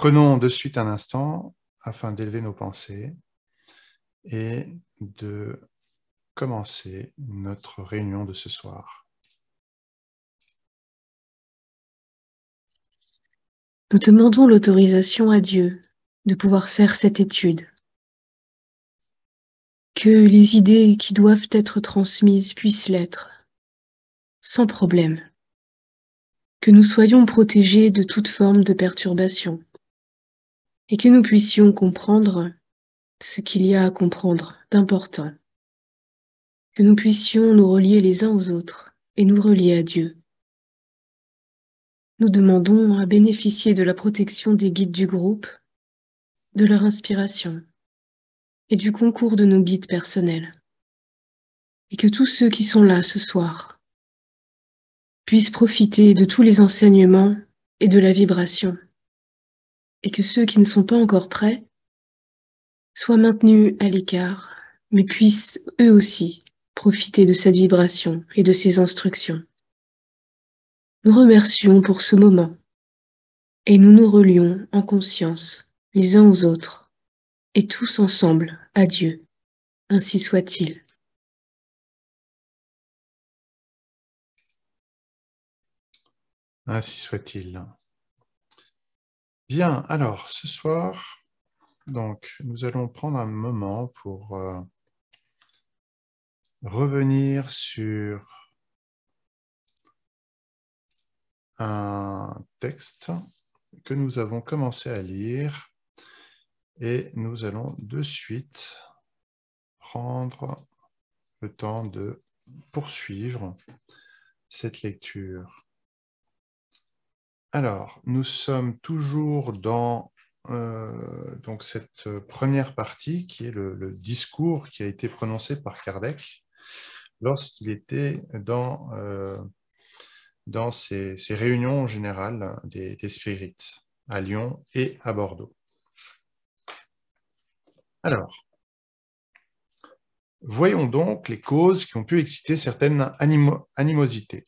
Prenons de suite un instant afin d'élever nos pensées et de commencer notre réunion de ce soir. Nous demandons l'autorisation à Dieu de pouvoir faire cette étude. Que les idées qui doivent être transmises puissent l'être, sans problème. Que nous soyons protégés de toute forme de perturbation et que nous puissions comprendre ce qu'il y a à comprendre d'important, que nous puissions nous relier les uns aux autres et nous relier à Dieu. Nous demandons à bénéficier de la protection des guides du groupe, de leur inspiration et du concours de nos guides personnels, et que tous ceux qui sont là ce soir puissent profiter de tous les enseignements et de la vibration et que ceux qui ne sont pas encore prêts soient maintenus à l'écart, mais puissent eux aussi profiter de cette vibration et de ces instructions. Nous remercions pour ce moment et nous nous relions en conscience les uns aux autres et tous ensemble à Dieu. Ainsi soit-il. Ainsi soit-il. Bien, alors ce soir, donc, nous allons prendre un moment pour euh, revenir sur un texte que nous avons commencé à lire et nous allons de suite prendre le temps de poursuivre cette lecture. Alors, nous sommes toujours dans euh, cette euh, première partie qui est le, discours qui a été prononcé par Kardec lorsqu'il était dans, euh, ces ses, réunions générales des, des spirites à Lyon et à Bordeaux. Alors, voyons donc les causes qui ont pu exciter certaines animosités.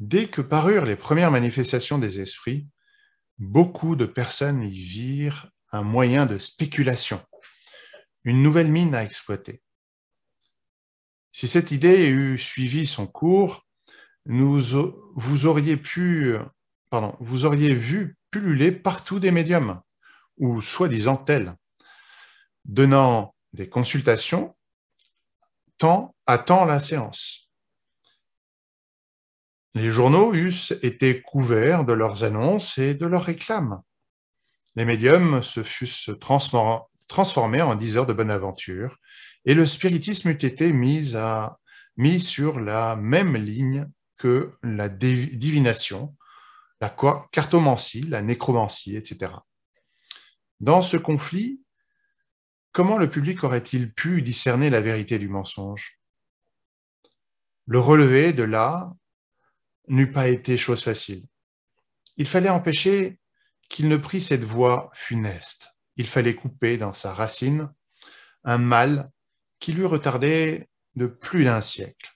Dès que parurent les premières manifestations des esprits, beaucoup de personnes y virent un moyen de spéculation, une nouvelle mine à exploiter. Si cette idée eût suivi son cours, vous auriez pu, pardon, vous auriez vu pulluler partout des médiums, ou soi-disant tels, donnant des consultations tant à tant la séance. Les journaux eussent été couverts de leurs annonces et de leurs réclames. Les médiums se fussent transformés en diseurs de bonne aventure, et le spiritisme eût été mis, à, mis sur la même ligne que la divination, la cartomancie, la nécromancie, etc. Dans ce conflit, comment le public aurait-il pu discerner la vérité du mensonge Le relevé de là n'eût pas été chose facile. Il fallait empêcher qu'il ne prît cette voie funeste. Il fallait couper dans sa racine un mal qui lui retardait de plus d'un siècle.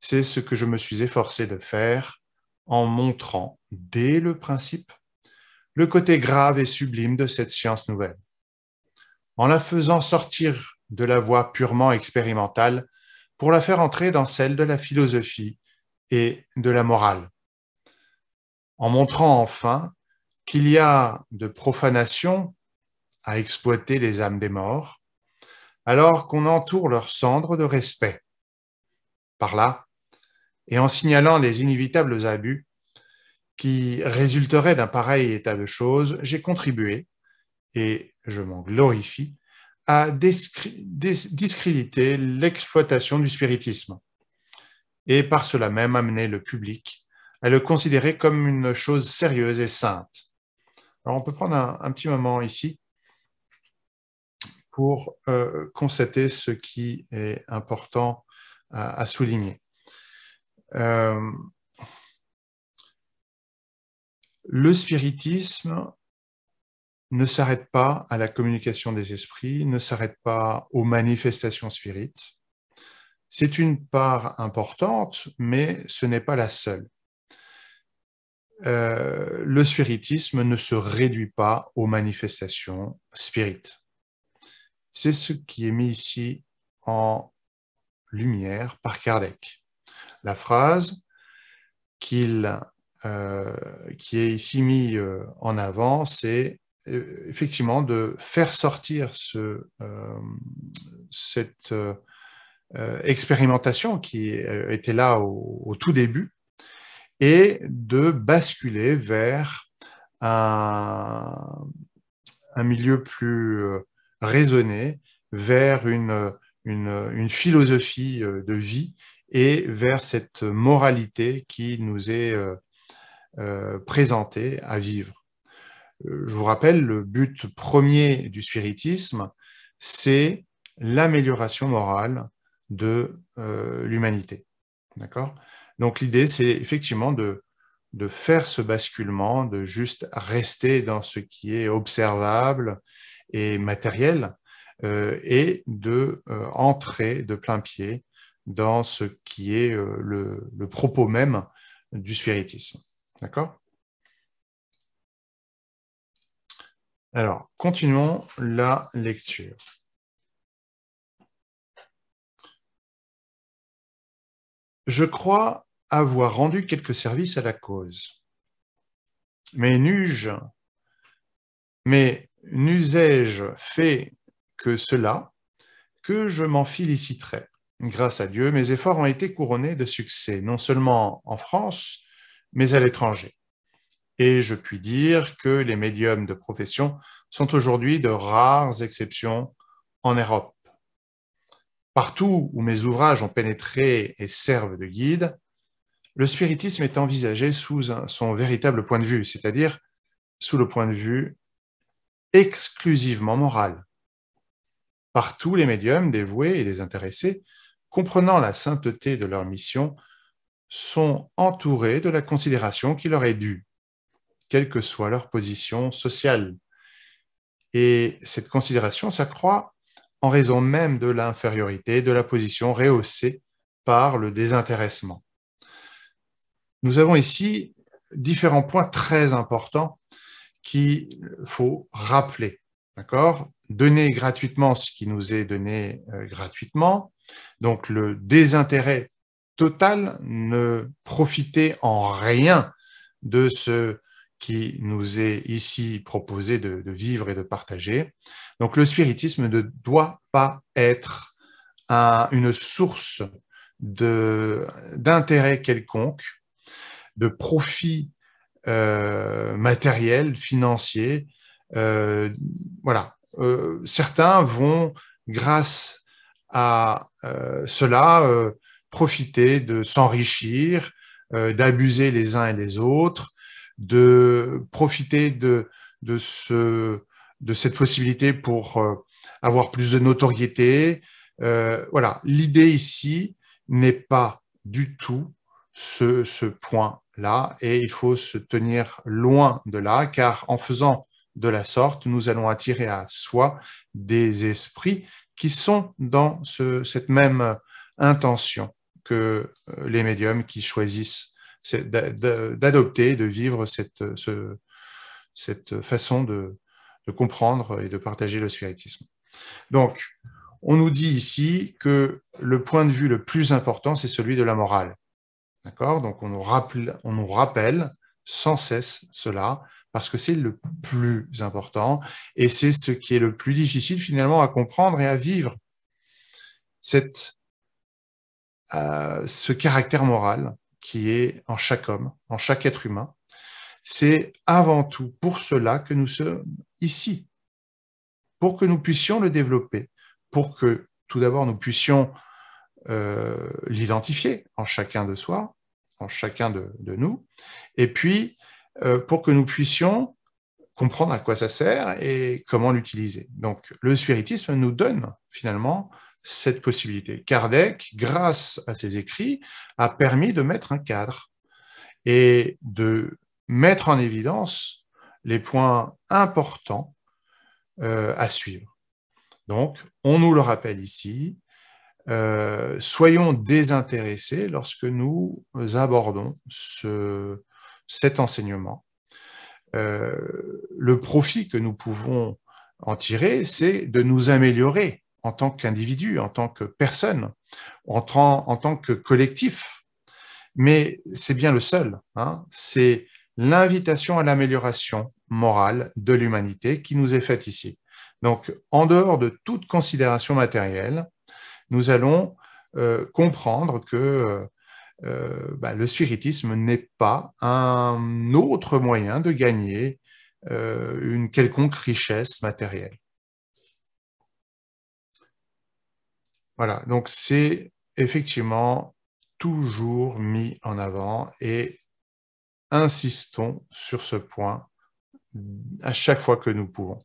C'est ce que je me suis efforcé de faire en montrant, dès le principe, le côté grave et sublime de cette science nouvelle. En la faisant sortir de la voie purement expérimentale pour la faire entrer dans celle de la philosophie et de la morale, en montrant enfin qu'il y a de profanation à exploiter les âmes des morts, alors qu'on entoure leurs cendres de respect. Par là, et en signalant les inévitables abus qui résulteraient d'un pareil état de choses, j'ai contribué, et je m'en glorifie, à discréditer l'exploitation du spiritisme et par cela même amener le public à le considérer comme une chose sérieuse et sainte. Alors on peut prendre un, petit moment ici pour euh, constater ce qui est important à, souligner. Euh, le spiritisme ne s'arrête pas à la communication des esprits, ne s'arrête pas aux manifestations spirites. C'est une part importante, mais ce n'est pas la seule. Euh, le spiritisme ne se réduit pas aux manifestations spirites. C'est ce qui est mis ici en lumière par Kardec. La phrase euh, qui est ici mise euh, en avant, c'est effectivement de faire sortir ce, cette, euh, expérimentation qui euh, était là au, tout début et de basculer vers un, milieu plus euh, raisonné, vers une, une, philosophie de vie et vers cette moralité qui nous est présentée à vivre. Je vous rappelle, le but premier du spiritisme, c'est l'amélioration morale de euh, l'humanité. D'accord Donc l'idée, c'est effectivement de, faire ce basculement, de juste rester dans ce qui est observable et matériel, euh, et de euh, entrer de plein pied dans ce qui est le, le propos même du spiritisme. D'accord Alors, continuons la lecture. je crois avoir rendu quelques services à la cause. Mais nus-je, mais n'usais-je fait que cela que je m'en féliciterai. Grâce à Dieu, mes efforts ont été couronnés de succès, non seulement en France, mais à l'étranger. Et je puis dire que les médiums de profession sont aujourd'hui de rares exceptions en Europe. Partout où mes ouvrages ont pénétré et servent de guide, le spiritisme est envisagé sous son véritable point de vue, c'est-à-dire sous le point de vue exclusivement moral. Partout, les médiums dévoués et les intéressés, comprenant la sainteté de leur mission, sont entourés de la considération qui leur est due, quelle que soit leur position sociale. Et cette considération s'accroît en raison même de l'infériorité de la position rehaussée par le désintéressement. Nous avons ici différents points très importants qu'il faut rappeler. D'accord Donner gratuitement ce qui nous est donné euh, gratuitement. Donc le désintérêt total ne profiter en rien de ce qui nous est ici proposé de, vivre et de partager. Donc le spiritisme ne doit pas être une source d'intérêt quelconque, de profit euh, matériel, financier. Euh, voilà. Euh, certains vont, grâce à cela, profiter de s'enrichir, d'abuser les uns et les autres, de profiter de, cette possibilité pour euh, avoir plus de notoriété. Euh, voilà, l'idée ici n'est pas du tout ce, point-là et il faut se tenir loin de là car en faisant de la sorte, nous allons attirer à soi des esprits qui sont dans cette même intention que euh, les médiums qui choisissent d'adopter, de vivre cette, cette façon de, comprendre et de partager le spiritisme. Donc, on nous dit ici que le point de vue le plus important, c'est celui de la morale. D'accord Donc, on nous, on nous rappelle sans cesse cela, parce que c'est le plus important et c'est ce qui est le plus difficile finalement à comprendre et à vivre. Cette, euh, ce caractère moral qui est en chaque homme, en chaque être humain. C'est avant tout pour cela que nous sommes ici, pour que nous puissions le développer, pour que tout d'abord nous puissions euh, l'identifier en chacun de soi, en chacun de, nous, et puis euh, pour que nous puissions comprendre à quoi ça sert et comment l'utiliser. Donc le spiritisme nous donne finalement cette possibilité. Kardec, grâce à ses écrits, a permis de mettre un cadre et de mettre en évidence les points importants euh, à suivre. Donc, on nous le rappelle ici, euh, soyons désintéressés lorsque nous abordons cet enseignement. Euh, le profit que nous pouvons en tirer, c'est de nous améliorer en tant qu'individu, en tant que personne, en, tant, en que collectif. Mais c'est bien le seul. Hein. C'est l'invitation à l'amélioration morale de l'humanité qui nous est faite ici. Donc, en dehors de toute considération matérielle, nous allons euh, comprendre que euh, euh, bah, le spiritisme n'est pas un autre moyen de gagner une quelconque richesse matérielle. Voilà, donc c'est effectivement toujours mis en avant et insistons sur ce point à chaque fois que nous pouvons.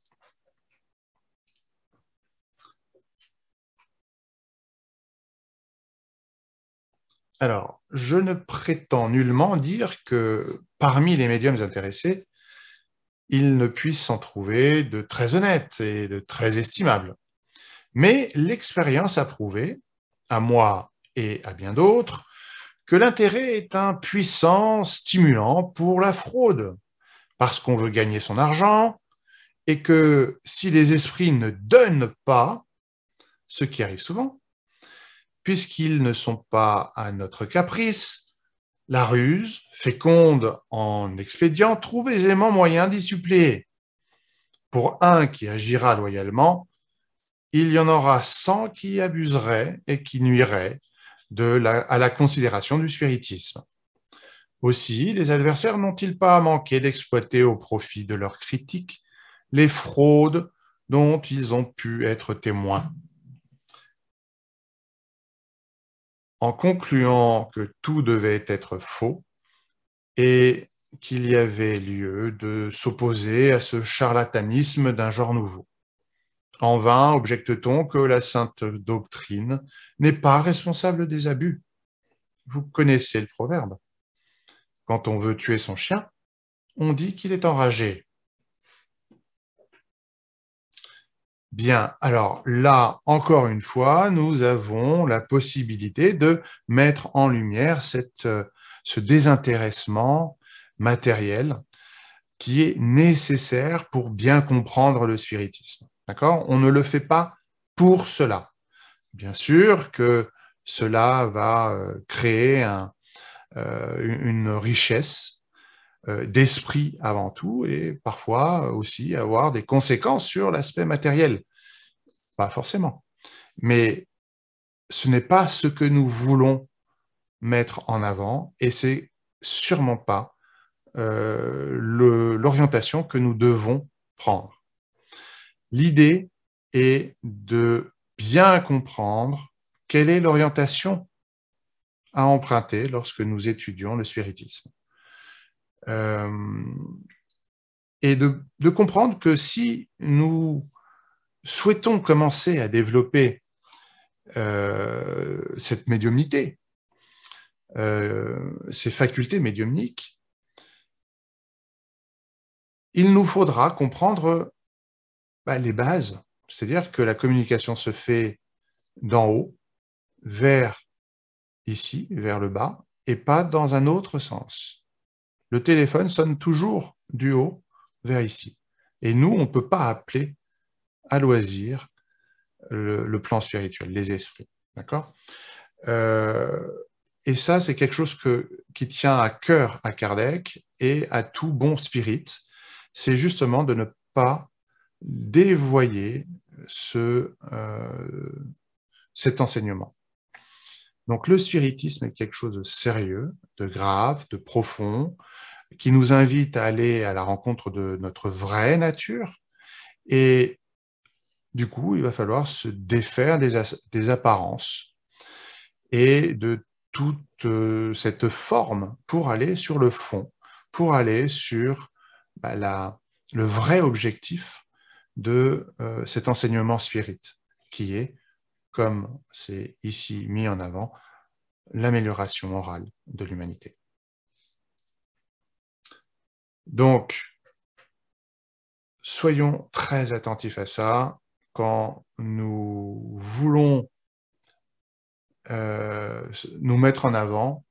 Alors, je ne prétends nullement dire que parmi les médiums intéressés, il ne puisse s'en trouver de très honnêtes et de très estimables. Mais l'expérience a prouvé, à moi et à bien d'autres, que l'intérêt est un puissant stimulant pour la fraude, parce qu'on veut gagner son argent, et que si les esprits ne donnent pas, ce qui arrive souvent, puisqu'ils ne sont pas à notre caprice, la ruse, féconde en expédients, trouve aisément moyen d'y suppléer. Pour un qui agira loyalement, il y en aura 100 qui abuseraient et qui nuiraient à la considération du spiritisme. Aussi, les adversaires n'ont-ils pas manqué d'exploiter au profit de leurs critiques les fraudes dont ils ont pu être témoins En concluant que tout devait être faux et qu'il y avait lieu de s'opposer à ce charlatanisme d'un genre nouveau. En vain objecte-t-on que la sainte doctrine n'est pas responsable des abus. Vous connaissez le proverbe. Quand on veut tuer son chien, on dit qu'il est enragé. Bien, alors là, encore une fois, nous avons la possibilité de mettre en lumière euh, ce désintéressement matériel qui est nécessaire pour bien comprendre le spiritisme. On ne le fait pas pour cela. Bien sûr que cela va euh, créer euh, une richesse euh, d'esprit avant tout et parfois aussi avoir des conséquences sur l'aspect matériel. Pas forcément. Mais ce n'est pas ce que nous voulons mettre en avant et c'est sûrement pas l'orientation que nous devons prendre. L'idée est de bien comprendre quelle est l'orientation à emprunter lorsque nous étudions le spiritisme. Euh, et de, comprendre que si nous souhaitons commencer à développer euh, cette médiumnité, euh, ces facultés médiumniques, il nous faudra comprendre bah, les bases, c'est-à-dire que la communication se fait d'en haut vers ici, vers le bas, et pas dans un autre sens. Le téléphone sonne toujours du haut vers ici. Et nous, on ne peut pas appeler à loisir le, plan spirituel, les esprits. D'accord euh, Et ça, c'est quelque chose qui tient à cœur à Kardec et à tout bon spirit. C'est justement de ne pas dévoyer ce, euh, cet enseignement. Donc le spiritisme est quelque chose de sérieux, de grave, de profond, qui nous invite à aller à la rencontre de notre vraie nature. Et du coup, il va falloir se défaire des, apparences et de toute euh, cette forme pour aller sur le fond, pour aller sur bah, le vrai objectif de euh, cet enseignement spirit qui est, comme c'est ici mis en avant, l'amélioration morale de l'humanité. Donc, soyons très attentifs à ça quand nous voulons euh, nous mettre en avant,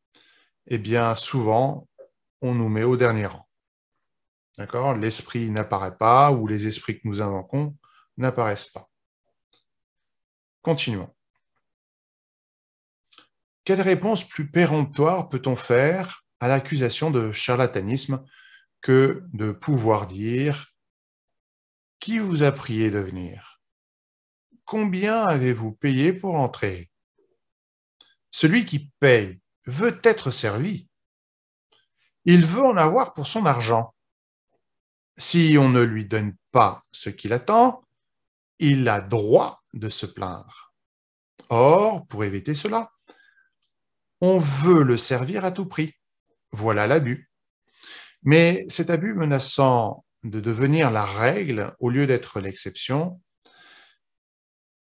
et eh bien souvent, on nous met au dernier rang. L'esprit n'apparaît pas ou les esprits que nous invoquons n'apparaissent pas. Continuons. Quelle réponse plus péremptoire peut-on faire à l'accusation de charlatanisme que de pouvoir dire Qui vous a prié de venir Combien avez-vous payé pour entrer Celui qui paye veut être servi. Il veut en avoir pour son argent. Si on ne lui donne pas ce qu'il attend, il a droit de se plaindre. Or, pour éviter cela, on veut le servir à tout prix. Voilà l'abus. Mais cet abus menaçant de devenir la règle au lieu d'être l'exception,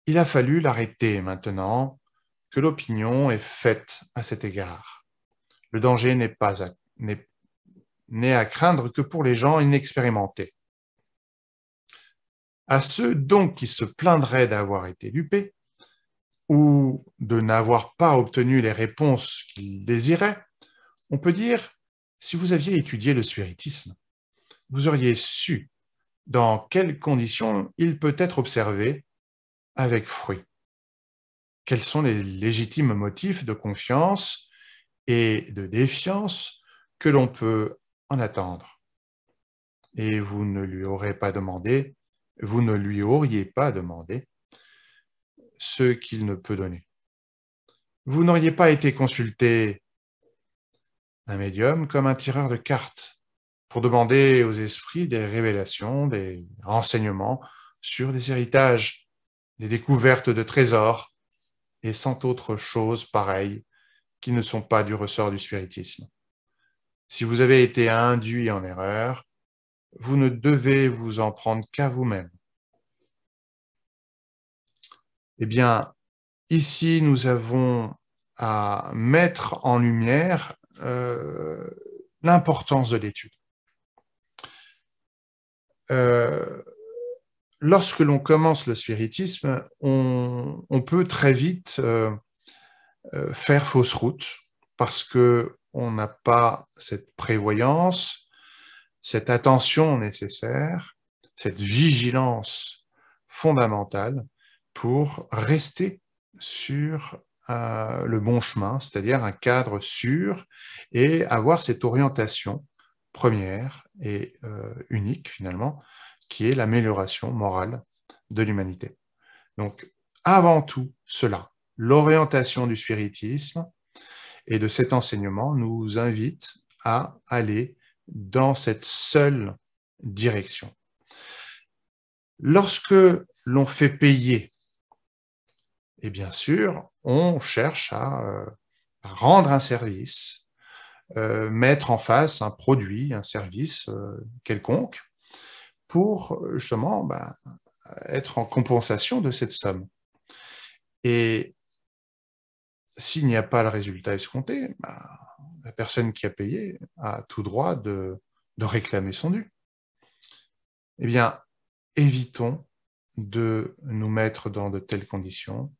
il a fallu l'arrêter maintenant que l'opinion est faite à cet égard. Le danger n'est pas, n'est à craindre que pour les gens inexpérimentés. À ceux donc qui se plaindraient d'avoir été dupés ou de n'avoir pas obtenu les réponses qu'ils désiraient, on peut dire, si vous aviez étudié le spiritisme, vous auriez su dans quelles conditions il peut être observé avec fruit. Quels sont les légitimes motifs de confiance et de défiance que l'on peut attendre. Et vous ne lui aurez pas demandé, vous ne lui auriez pas demandé ce qu'il ne peut donner. Vous n'auriez pas été consulté un médium comme un tireur de cartes pour demander aux esprits des révélations, des renseignements sur des héritages, des découvertes de trésors et cent autres choses pareilles qui ne sont pas du ressort du spiritisme. Si vous avez été induit en erreur, vous ne devez vous en prendre qu'à vous-même. Eh bien, ici, nous avons à mettre en lumière euh, l'importance de l'étude. Euh, lorsque l'on commence le spiritisme, on, peut très vite euh, faire fausse route parce que on n'a pas cette prévoyance, cette attention nécessaire, cette vigilance fondamentale pour rester sur euh, le bon chemin, c'est-à-dire un cadre sûr et avoir cette orientation première et euh, unique finalement, qui est l'amélioration morale de l'humanité. Donc, avant tout cela, l'orientation du spiritisme, et de cet enseignement nous invite à aller dans cette seule direction. Lorsque l'on fait payer, et eh bien sûr, on cherche à, euh, rendre un service, euh, mettre en face un produit, un service euh, quelconque, pour justement ben, être en compensation de cette somme. Et s'il n'y a pas le résultat escompté, bah, la personne qui a payé a tout droit de, réclamer son dû. Eh bien, évitons de nous mettre dans de telles conditions.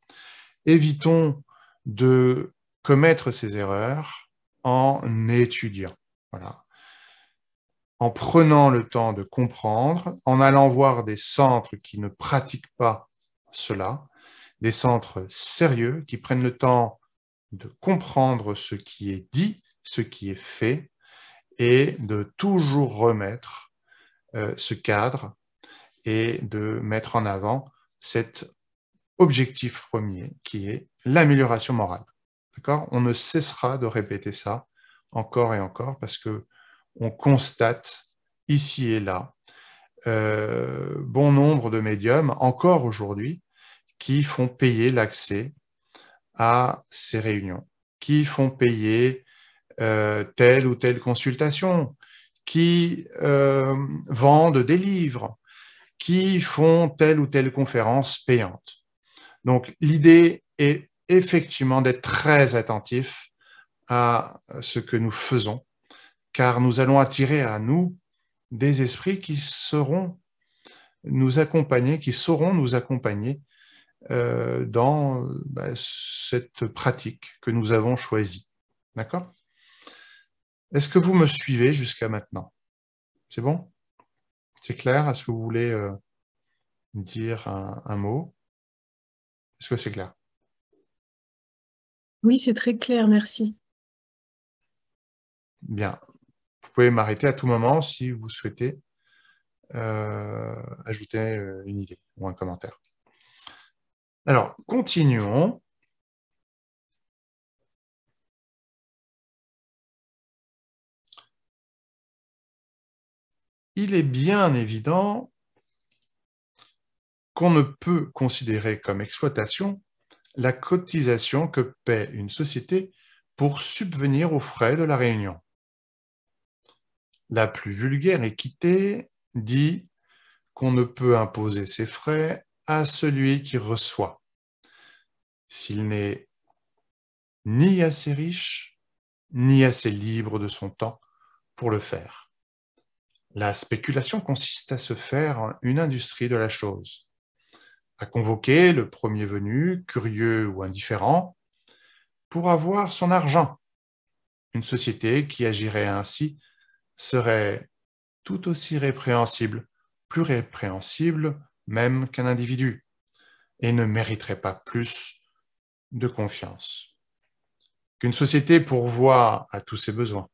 Évitons de commettre ces erreurs en étudiant. Voilà. En prenant le temps de comprendre, en allant voir des centres qui ne pratiquent pas cela, des centres sérieux qui prennent le temps de comprendre ce qui est dit, ce qui est fait, et de toujours remettre euh, ce cadre et de mettre en avant cet objectif premier qui est l'amélioration morale. On ne cessera de répéter ça encore et encore parce que on constate ici et là euh, bon nombre de médiums encore aujourd'hui qui font payer l'accès à ces réunions Qui font payer euh, telle ou telle consultation Qui euh, vendent des livres Qui font telle ou telle conférence payante Donc l'idée est effectivement d'être très attentif à ce que nous faisons, car nous allons attirer à nous des esprits qui seront nous accompagner, qui sauront nous accompagner euh, dans bah, cette pratique que nous avons choisie. D'accord Est-ce que vous me suivez jusqu'à maintenant C'est bon C'est clair Est-ce que vous voulez euh, dire un, mot Est-ce que c'est clair Oui, c'est très clair, merci. Bien. Vous pouvez m'arrêter à tout moment si vous souhaitez euh, ajouter euh, une idée ou un commentaire. Alors, continuons. Il est bien évident qu'on ne peut considérer comme exploitation la cotisation que paie une société pour subvenir aux frais de la réunion. La plus vulgaire équité dit qu'on ne peut imposer ses frais à celui qui reçoit. S'il n'est ni assez riche, ni assez libre de son temps pour le faire. La spéculation consiste à se faire une industrie de la chose, à convoquer le premier venu, curieux ou indifférent, pour avoir son argent. Une société qui agirait ainsi serait tout aussi répréhensible, plus répréhensible même qu'un individu, et ne mériterait pas plus de confiance. Qu'une société pourvoie à tous ses besoins,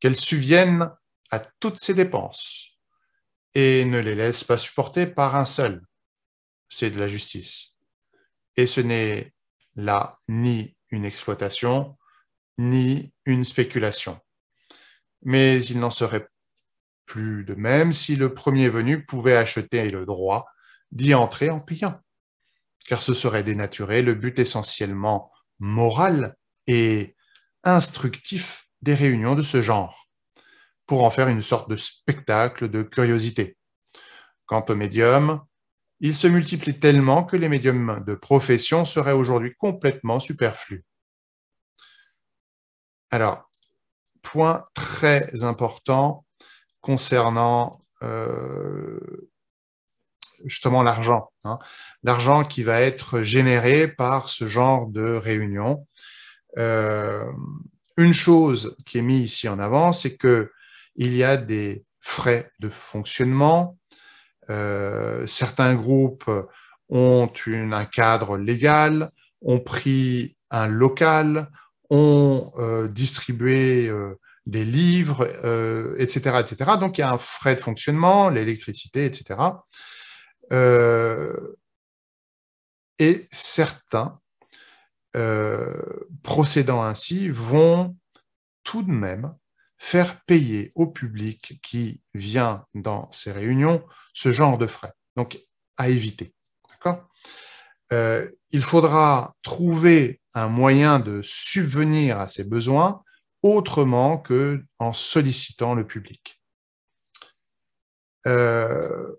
qu'elle subvienne à toutes ses dépenses, et ne les laisse pas supporter par un seul, c'est de la justice. Et ce n'est là ni une exploitation, ni une spéculation. Mais il n'en serait plus de même si le premier venu pouvait acheter le droit d'y entrer en payant, car ce serait dénaturer le but essentiellement moral et instructif des réunions de ce genre, pour en faire une sorte de spectacle de curiosité. Quant aux médiums, ils se multiplient tellement que les médiums de profession seraient aujourd'hui complètement superflus. Alors, point très important, concernant euh, justement l'argent. Hein. L'argent qui va être généré par ce genre de réunion. Euh, une chose qui est mise ici en avant, c'est que il y a des frais de fonctionnement. Euh, certains groupes ont un cadre légal, ont pris un local, ont distribué des livres, etc., euh, etc. Donc, il y a un frais de fonctionnement, l'électricité, etc. Euh, et certains, euh, procédant ainsi, vont tout de même faire payer au public qui vient dans ces réunions ce genre de frais. Donc, à éviter. Il faudra trouver un moyen de subvenir à ces besoins autrement que en sollicitant le public. Euh,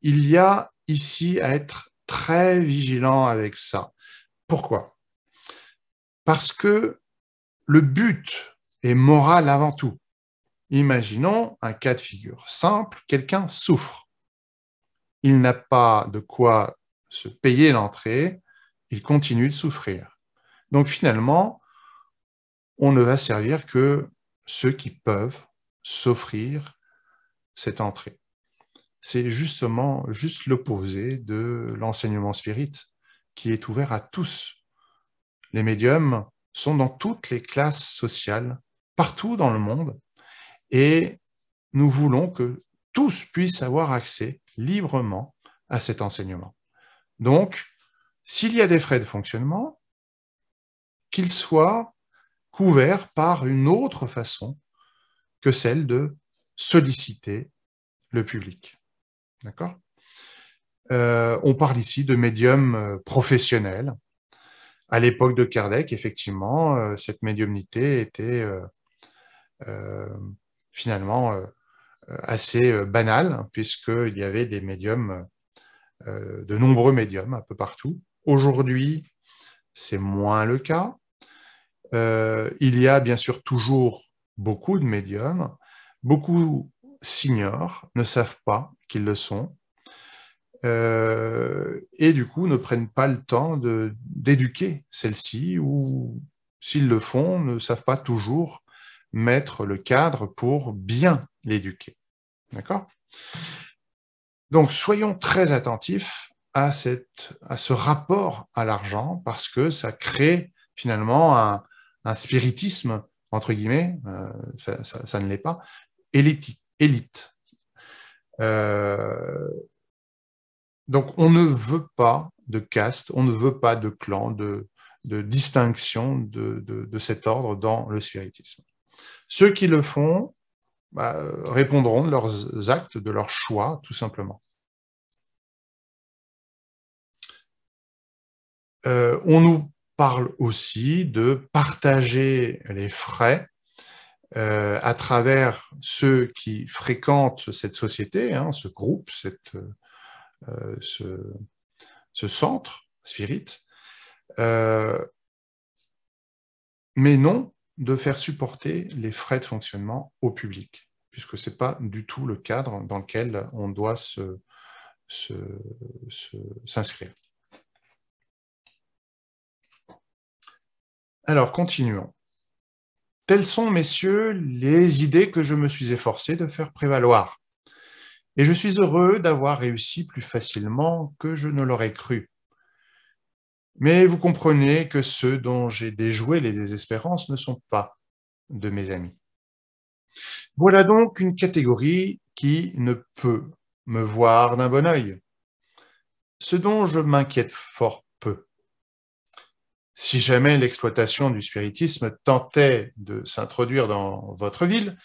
il y a ici à être très vigilant avec ça. Pourquoi Parce que le but est moral avant tout. Imaginons un cas de figure simple, quelqu'un souffre. Il n'a pas de quoi se payer l'entrée, il continue de souffrir. Donc finalement, on ne va servir que ceux qui peuvent s'offrir cette entrée. C'est justement juste l'opposé de l'enseignement spirit qui est ouvert à tous. Les médiums sont dans toutes les classes sociales, partout dans le monde, et nous voulons que tous puissent avoir accès librement à cet enseignement. Donc, s'il y a des frais de fonctionnement, qu'ils soient couvert par une autre façon que celle de solliciter le public. D'accord euh, On parle ici de médium euh, professionnel. À l'époque de Kardec, effectivement, euh, cette médiumnité était finalement assez banale, puisqu'il y avait des médiums, de nombreux médiums un peu partout. Aujourd'hui, c'est moins le cas. Euh, il y a bien sûr toujours beaucoup de médiums, beaucoup s'ignorent, ne savent pas qu'ils le sont, euh, et du coup ne prennent pas le temps d'éduquer celles-ci, ou s'ils le font, ne savent pas toujours mettre le cadre pour bien l'éduquer. D'accord Donc soyons très attentifs à, cette, à ce rapport à l'argent parce que ça crée finalement un, un spiritisme, entre guillemets, euh, ça, ne l'est pas, élite. Euh, donc on ne veut pas de caste, on ne veut pas de clan, de, distinction de, cet ordre dans le spiritisme. Ceux qui le font bah, répondront de leurs actes, de leurs choix, tout simplement. Euh, on nous parle aussi de partager les frais euh, à travers ceux qui fréquentent cette société, hein, ce groupe, euh, ce, centre spirit, euh, mais non de faire supporter les frais de fonctionnement au public, puisque ce n'est pas du tout le cadre dans lequel on doit s'inscrire. Alors, continuons. Telles sont, messieurs, les idées que je me suis efforcé de faire prévaloir. Et je suis heureux d'avoir réussi plus facilement que je ne l'aurais cru. Mais vous comprenez que ceux dont j'ai déjoué les désespérances ne sont pas de mes amis. Voilà donc une catégorie qui ne peut me voir d'un bon œil. Ce dont je m'inquiète fort si jamais l'exploitation du spiritisme tentait de s'introduire dans votre ville,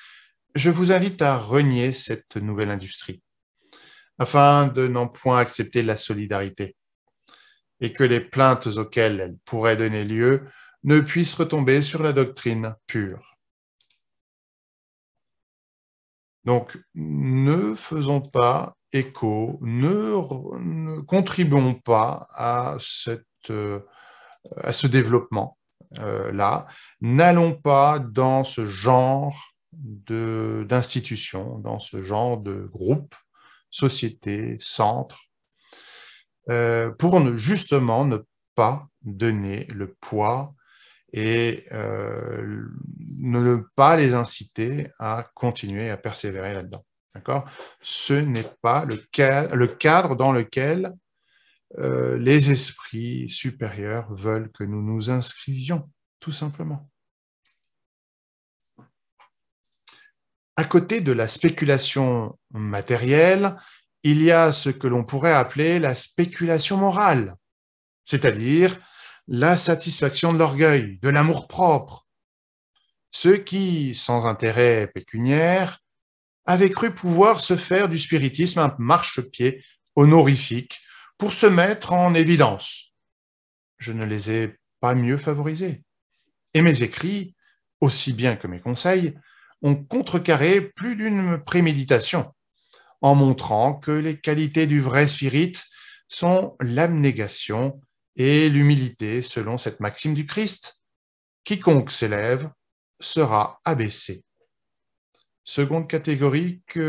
je vous invite à renier cette nouvelle industrie, afin de n'en point accepter la solidarité, et que les plaintes auxquelles elle pourrait donner lieu ne puissent retomber sur la doctrine pure. Donc, ne faisons pas écho, ne, ne contribuons pas à cette euh, à ce développement euh, là. N'allons pas dans ce genre d'institution, dans ce genre de groupe, société, centre, euh, pour ne, justement ne pas donner le poids et euh, ne pas les inciter à continuer à persévérer là-dedans. Ce n'est pas le cadre dans lequel euh, les esprits supérieurs veulent que nous nous inscrivions, tout simplement. À côté de la spéculation matérielle, il y a ce que l'on pourrait appeler la spéculation morale, c'est-à-dire la satisfaction de l'orgueil, de l'amour-propre. Ceux qui, sans intérêt pécuniaire, avaient cru pouvoir se faire du spiritisme un marchepied honorifique pour se mettre en évidence. Je ne les ai pas mieux favorisés. Et mes écrits, aussi bien que mes conseils, ont contrecarré plus d'une préméditation en montrant que les qualités du vrai spirit sont l'abnégation et l'humilité selon cette maxime du Christ. Quiconque s'élève sera abaissé. Seconde catégorie qui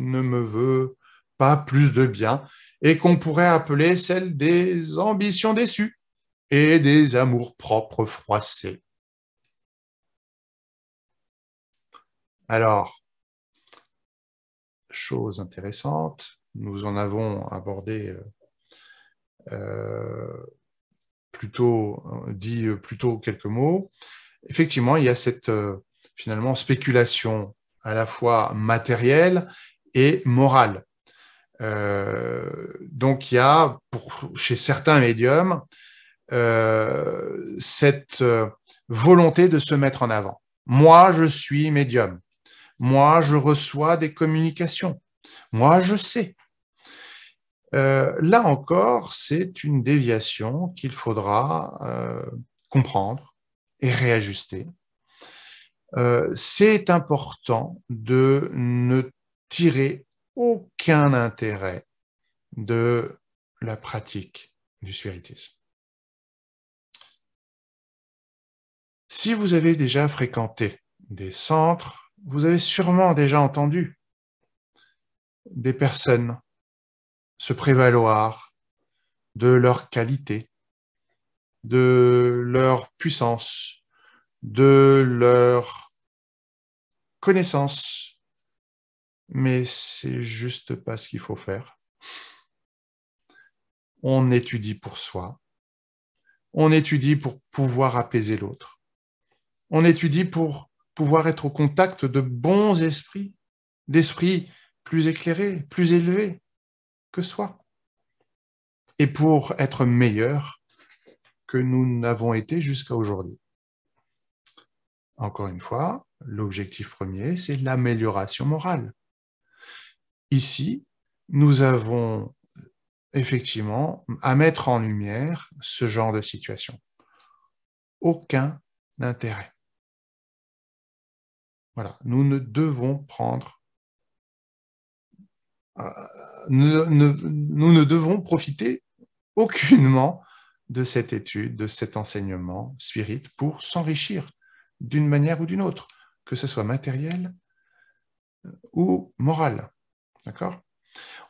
ne me veut pas plus de bien et qu'on pourrait appeler celle des ambitions déçues et des amours propres froissés. Alors, chose intéressante, nous en avons abordé euh, euh, plutôt, euh, dit plutôt quelques mots. Effectivement, il y a cette finalement spéculation à la fois matérielle et morale. Euh, donc il y a, chez certains médiums, euh, cette euh, volonté de se mettre en avant. Moi, je suis médium. Moi, je reçois des communications. Moi, je sais. là encore, c'est une déviation qu'il faudra comprendre et réajuster. c'est important de ne tirer aucun intérêt de la pratique du spiritisme. Si vous avez déjà fréquenté des centres, vous avez sûrement déjà entendu des personnes se prévaloir de leur qualité, de leur puissance, de leur connaissance mais c'est juste pas ce qu'il faut faire. On étudie pour soi. On étudie pour pouvoir apaiser l'autre. On étudie pour pouvoir être au contact de bons esprits, d'esprits plus éclairés, plus élevés que soi. Et pour être meilleurs que nous n'avons été jusqu'à aujourd'hui. Encore une fois, l'objectif premier, c'est l'amélioration morale ici, nous avons effectivement à mettre en lumière ce genre de situation. Aucun intérêt. Voilà, nous ne devons prendre euh, nous ne devons profiter aucunement de cette étude, de cet enseignement spirit pour s'enrichir d'une manière ou d'une autre, que ce soit matériel euh, ou moral. D'accord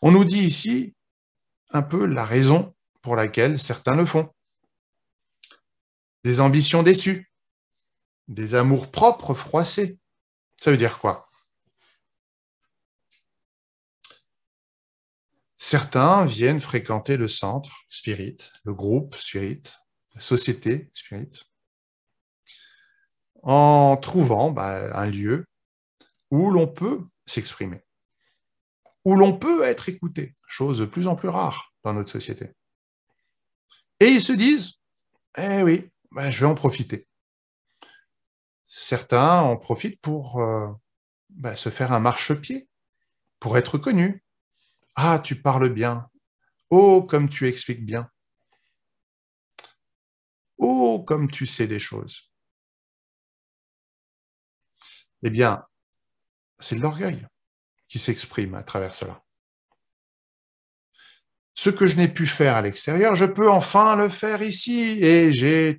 On nous dit ici un peu la raison pour laquelle certains le font. Des ambitions déçues, des amours propres froissés. Ça veut dire quoi Certains viennent fréquenter le centre spirit, le groupe spirit, la société spirit, en trouvant bah, un lieu où l'on peut s'exprimer où l'on peut être écouté, chose de plus en plus rare dans notre société. Et ils se disent, eh oui, ben, je vais en profiter. Certains en profitent pour euh, ben, se faire un marchepied, pour être connu. Ah, tu parles bien. Oh, comme tu expliques bien. Oh, comme tu sais des choses. Eh bien, c'est de l'orgueil qui s'exprime à travers cela. Ce que je n'ai pu faire à l'extérieur, je peux enfin le faire ici et j'ai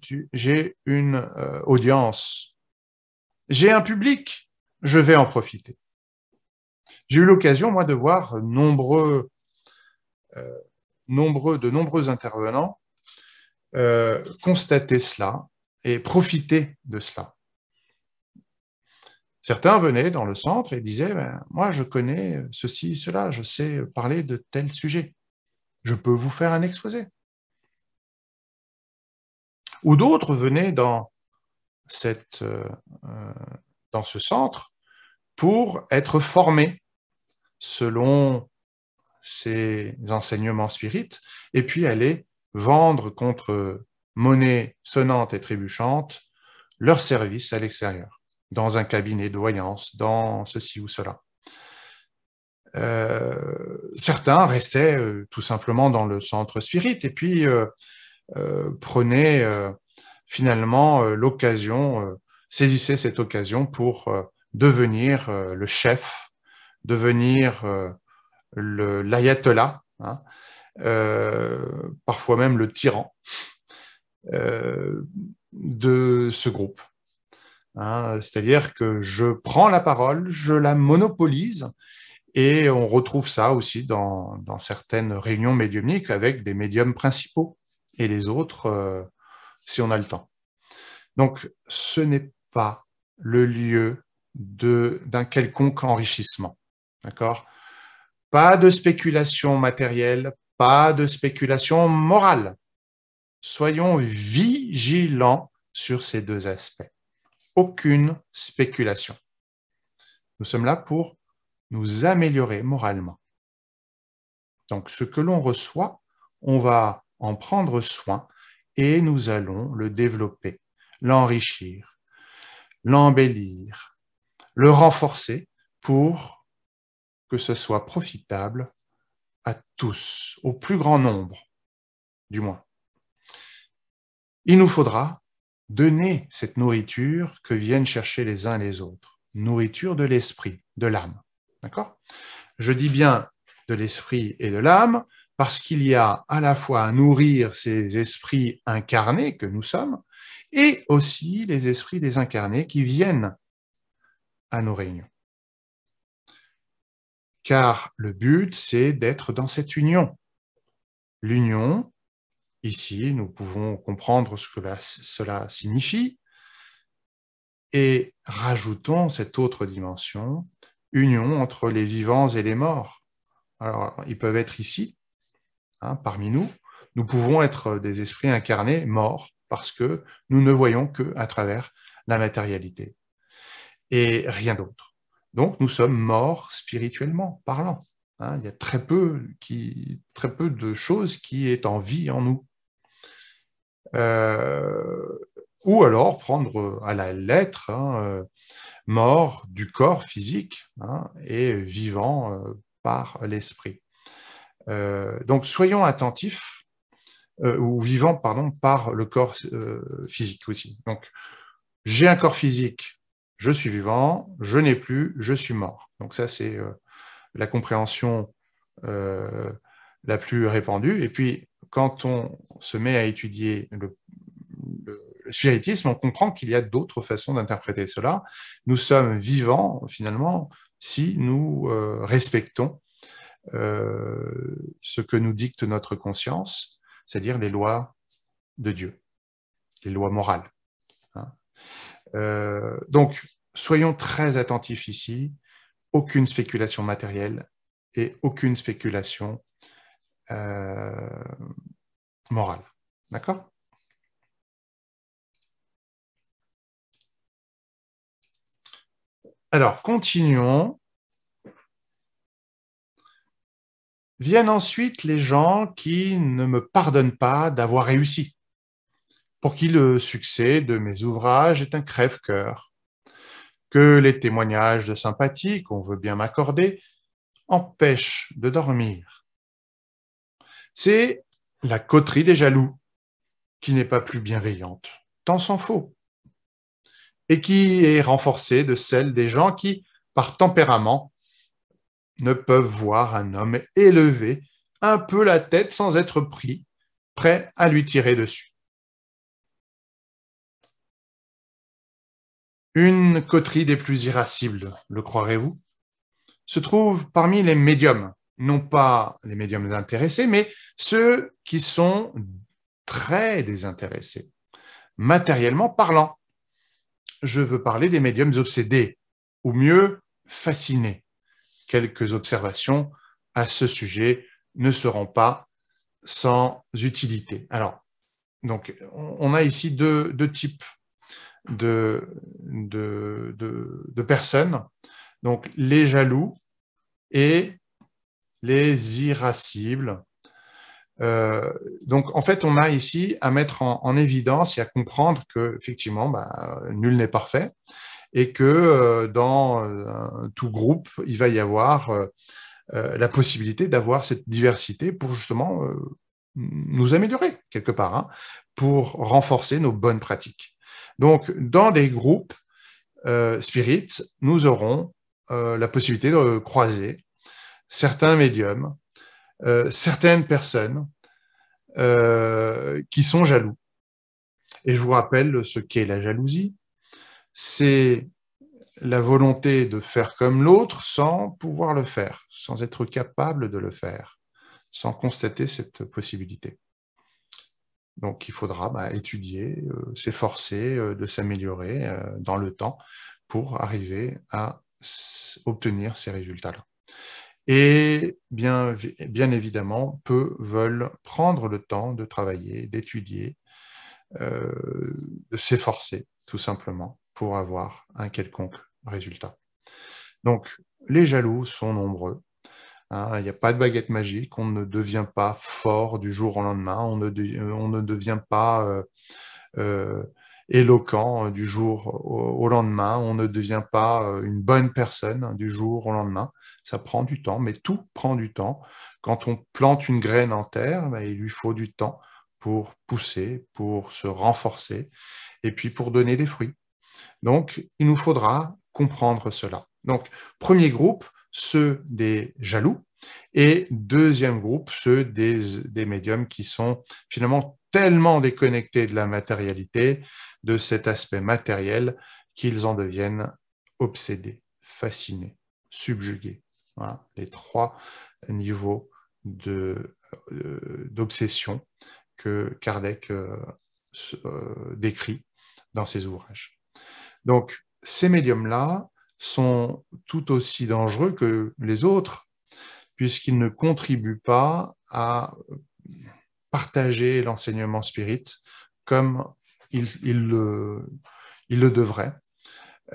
une euh, audience. J'ai un public, je vais en profiter. J'ai eu l'occasion, moi, de voir nombreux, euh, de nombreux intervenants euh, constater cela et profiter de cela. Certains venaient dans le centre et disaient, ben, moi je connais ceci, cela, je sais parler de tel sujet, je peux vous faire un exposé. Ou d'autres venaient dans, euh, euh, dans ce centre pour être formés selon ces enseignements spirites, et puis aller vendre contre monnaie sonnante et trébuchante leurs services à l'extérieur dans un cabinet de voyance, dans ceci ou cela. Euh, certains restaient euh, tout simplement dans le centre spirit et puis euh, prenaient finalement l'occasion, saisissaient cette occasion pour devenir le chef, devenir l'ayatollah, hein, parfois même le tyran de ce groupe. Hein. C'est-à-dire que je prends la parole, je la monopolise, et on retrouve ça aussi dans, certaines réunions médiumniques avec des médiums principaux et les autres euh, si on a le temps. Donc ce n'est pas le lieu d'un quelconque enrichissement. D'accord Pas de spéculation matérielle, pas de spéculation morale. Soyons vigilants sur ces deux aspects aucune spéculation. Nous sommes là pour nous améliorer moralement. Donc ce que l'on reçoit, on va en prendre soin et nous allons le développer, l'enrichir, l'embellir, le renforcer pour que ce soit profitable à tous, au plus grand nombre, du moins. Il nous faudra donner cette nourriture que viennent chercher les uns les autres. Nourriture de l'esprit, de l'âme. D'accord Je dis bien de l'esprit et de l'âme parce qu'il y a à la fois à nourrir ces esprits incarnés que nous sommes et aussi les esprits désincarnés qui viennent à nos réunions. Car le but, c'est d'être dans cette union. L'union Ici, nous pouvons comprendre ce que cela signifie et rajoutons cette autre dimension, union entre les vivants et les morts. Alors, ils peuvent être ici, hein, parmi nous. Nous pouvons être des esprits incarnés morts parce que nous ne voyons que à travers la matérialité et rien d'autre. Donc, nous sommes morts spirituellement parlant. Hein. il y a très peu, très peu de choses qui est en vie en nous. Euh, ou alors prendre euh, à la lettre hein, euh, mort du corps physique hein, et vivant par l'esprit. donc soyons attentifs, ou vivants, pardon, par le corps physique aussi. Donc j'ai un corps physique, je suis vivant, je n'ai plus, je suis mort. Donc ça c'est la compréhension la plus répandue. Et puis quand on se met à étudier le, spiritisme, on comprend qu'il y a d'autres façons d'interpréter cela. Nous sommes vivants, finalement, si nous euh, respectons euh, ce que nous dicte notre conscience, c'est-à-dire les lois de Dieu, les lois morales. Hein. Euh, donc, soyons très attentifs ici, aucune spéculation matérielle et aucune spéculation euh, morale. D'accord Alors, continuons. Viennent ensuite les gens qui ne me pardonnent pas d'avoir réussi, pour qui le succès de mes ouvrages est un crève-cœur, que les témoignages de sympathie qu'on veut bien m'accorder empêchent de dormir c'est la coterie des jaloux, qui n'est pas plus bienveillante, tant s'en faut, et qui est renforcée de celle des gens qui, par tempérament, ne peuvent voir un homme élevé un peu la tête sans être pris, prêt à lui tirer dessus. Une coterie des plus irascibles, le croirez-vous, se trouve parmi les médiums, non pas les médiums intéressés, mais ceux qui sont très désintéressés, matériellement parlant. Je veux parler des médiums obsédés, ou mieux, fascinés. Quelques observations à ce sujet ne seront pas sans utilité. Alors, donc, on a ici deux, types de, de personnes. Donc, les jaloux et les irascibles. Euh, donc, en fait, on a ici à mettre en, évidence et à comprendre que, effectivement, bah, nul n'est parfait et que euh, dans euh, tout groupe, il va y avoir la possibilité d'avoir cette diversité pour justement nous améliorer quelque part, hein, pour renforcer nos bonnes pratiques. Donc, dans des groupes Spirit, nous aurons la possibilité de croiser certains médiums, euh, certaines personnes euh, qui sont jaloux. Et je vous rappelle ce qu'est la jalousie. C'est la volonté de faire comme l'autre sans pouvoir le faire, sans être capable de le faire, sans constater cette possibilité. Donc il faudra bah, étudier, euh, s'efforcer de s'améliorer dans le temps pour arriver à obtenir ces résultats-là. Et bien, bien évidemment, peu veulent prendre le temps de travailler, d'étudier, euh, de s'efforcer, tout simplement, pour avoir un quelconque résultat. Donc, les jaloux sont nombreux. Hein. Il n'y a pas de baguette magique, on ne devient pas fort du jour au lendemain, on ne, devient pas euh, euh, éloquent du jour au, lendemain, on ne devient pas une bonne personne du jour au lendemain. Ça prend du temps, mais tout prend du temps. Quand on plante une graine en terre, ben, il lui faut du temps pour pousser, pour se renforcer et puis pour donner des fruits. Donc, il nous faudra comprendre cela. Donc, premier groupe, ceux des jaloux, et deuxième groupe, ceux des, des médiums qui sont finalement tellement déconnectés de la matérialité, de cet aspect matériel, qu'ils en deviennent obsédés, fascinés, subjugués les trois niveaux euh, d'obsession que Kardec euh, euh, décrit dans ses ouvrages. Donc, ces médiums-là sont tout aussi dangereux que les autres, puisqu'ils ne contribuent pas à partager l'enseignement spirit comme il le, ils le devraient.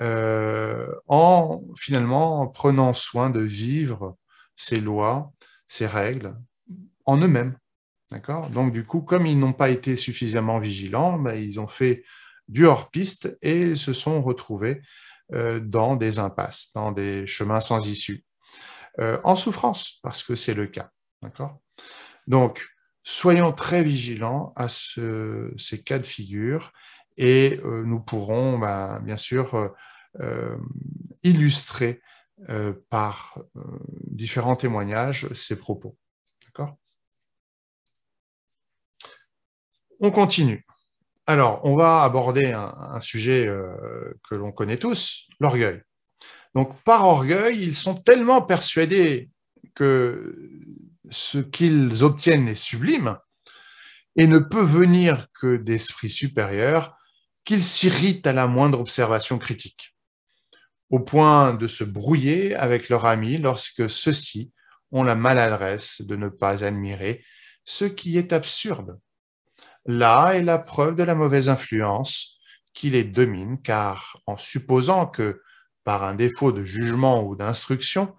Euh, en finalement en prenant soin de vivre ces lois, ces règles en eux-mêmes. D'accord Donc, du coup, comme ils n'ont pas été suffisamment vigilants, bah, ils ont fait du hors-piste et se sont retrouvés euh, dans des impasses, dans des chemins sans issue, euh, en souffrance, parce que c'est le cas. D'accord Donc, soyons très vigilants à ces cas de figure et nous pourrons, bah, bien sûr, euh, illustrer euh, par euh, différents témoignages ces propos. D'accord On continue. Alors, on va aborder un, sujet que l'on connaît tous, l'orgueil. Donc, par orgueil, ils sont tellement persuadés que ce qu'ils obtiennent est sublime et ne peut venir que d'esprits supérieurs qu'ils s'irritent à la moindre observation critique au point de se brouiller avec leur ami lorsque ceux-ci ont la maladresse de ne pas admirer ce qui est absurde. Là est la preuve de la mauvaise influence qui les domine, car en supposant que, par un défaut de jugement ou d'instruction,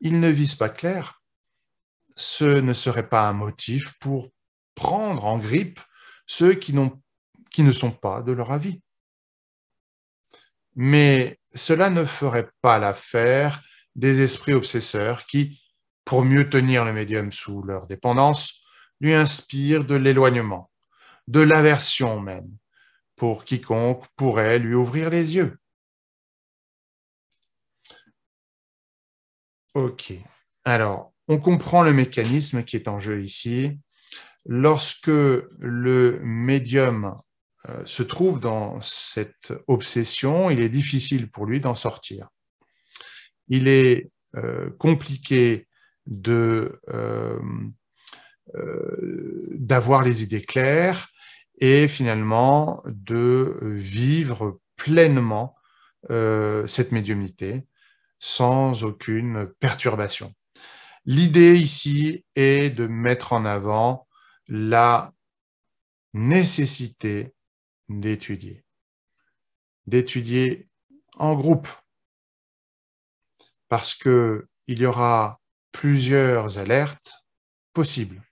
ils ne visent pas clair, ce ne serait pas un motif pour prendre en grippe ceux qui, qui ne sont pas de leur avis. Mais cela ne ferait pas l'affaire des esprits obsesseurs qui, pour mieux tenir le médium sous leur dépendance, lui inspirent de l'éloignement, de l'aversion même, pour quiconque pourrait lui ouvrir les yeux. Ok, alors on comprend le mécanisme qui est en jeu ici. Lorsque le médium euh, se trouve dans cette obsession, il est difficile pour lui d'en sortir. Il est euh, compliqué euh, d'avoir les idées claires et finalement de vivre pleinement cette médiumnité sans aucune perturbation. L'idée ici est de mettre en avant la nécessité d'étudier. D'étudier en groupe. Parce qu'il y aura plusieurs alertes possibles.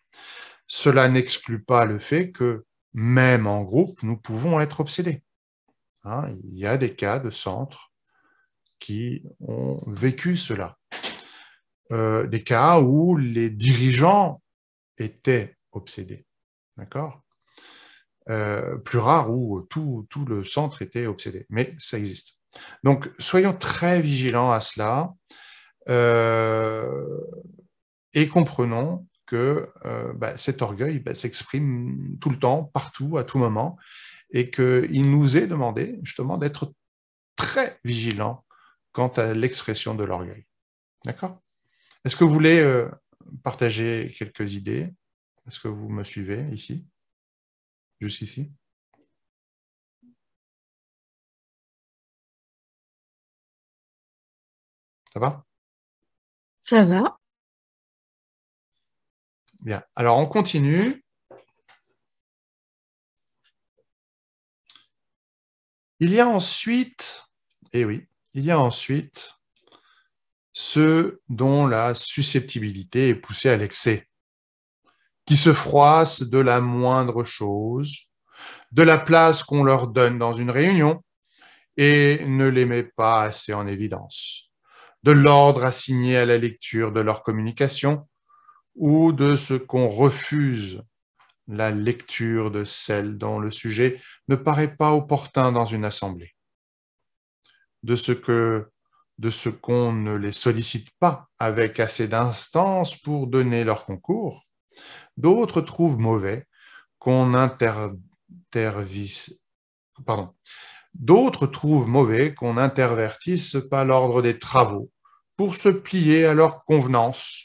Cela n'exclut pas le fait que même en groupe, nous pouvons être obsédés. Hein, il y a des cas de centres qui ont vécu cela. Euh, des cas où les dirigeants étaient obsédés. D'accord euh, plus rare où tout, le centre était obsédé. Mais ça existe. Donc, soyons très vigilants à cela euh, et comprenons que euh, bah, cet orgueil bah, s'exprime tout le temps, partout, à tout moment, et qu'il nous est demandé justement d'être très vigilants quant à l'expression de l'orgueil. D'accord Est-ce que vous voulez partager quelques idées Est-ce que vous me suivez ici jusqu'ici Ça va Ça va. Bien. Alors, on continue. Il y a ensuite, et eh oui, il y a ensuite ceux dont la susceptibilité est poussée à l'excès qui se froissent de la moindre chose, de la place qu'on leur donne dans une réunion et ne les met pas assez en évidence, de l'ordre assigné à la lecture de leur communication ou de ce qu'on refuse, la lecture de celle dont le sujet ne paraît pas opportun dans une assemblée, de ce que de ce qu'on ne les sollicite pas avec assez d'instances pour donner leur concours, D'autres trouvent mauvais qu'on intervertisse n'intervertisse pas l'ordre des travaux pour se plier à leur convenance.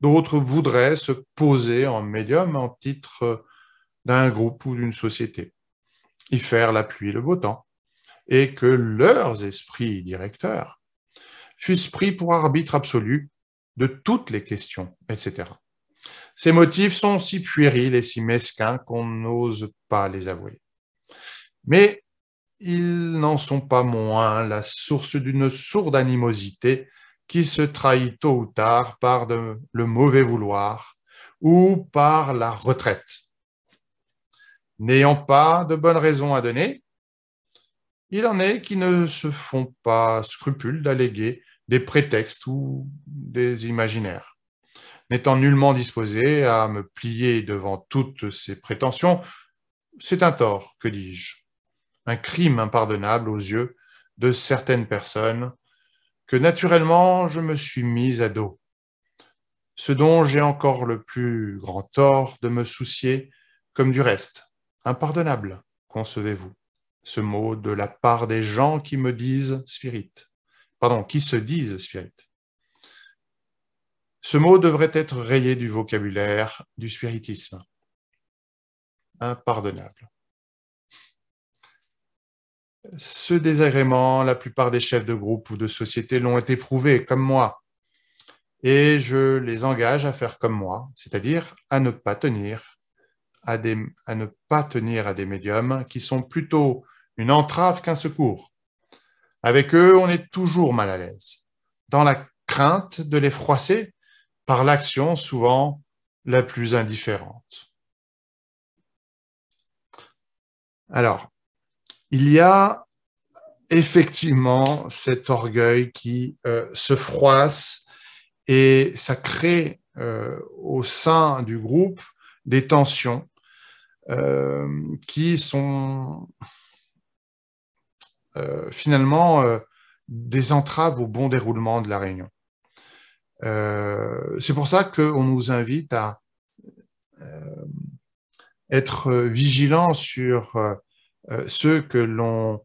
D'autres voudraient se poser en médium en titre d'un groupe ou d'une société, y faire l'appui le beau temps, et que leurs esprits directeurs fussent pris pour arbitre absolu de toutes les questions, etc. Ces motifs sont si puérils et si mesquins qu'on n'ose pas les avouer. Mais ils n'en sont pas moins la source d'une sourde animosité qui se trahit tôt ou tard par le mauvais vouloir ou par la retraite. N'ayant pas de bonnes raisons à donner, il en est qui ne se font pas scrupule d'alléguer des prétextes ou des imaginaires n'étant nullement disposé à me plier devant toutes ces prétentions, c'est un tort, que dis-je, un crime impardonnable aux yeux de certaines personnes, que naturellement je me suis mis à dos. Ce dont j'ai encore le plus grand tort de me soucier, comme du reste, impardonnable, concevez-vous, ce mot de la part des gens qui me disent spirit, pardon, qui se disent spirit. Ce mot devrait être rayé du vocabulaire du spiritisme. Impardonnable. Ce désagrément, la plupart des chefs de groupe ou de société l'ont éprouvé, comme moi. Et je les engage à faire comme moi, c'est-à-dire à ne pas tenir à, des, à ne pas tenir à des médiums qui sont plutôt une entrave qu'un secours. Avec eux, on est toujours mal à l'aise, dans la crainte de les froisser par l'action souvent la plus indifférente. Alors, il y a effectivement cet orgueil qui euh, se froisse et ça crée euh, au sein du groupe des tensions euh, qui sont finalement des entraves au bon déroulement de la réunion. Euh, c'est pour ça qu'on nous invite à euh, être vigilants sur euh, ceux que l'on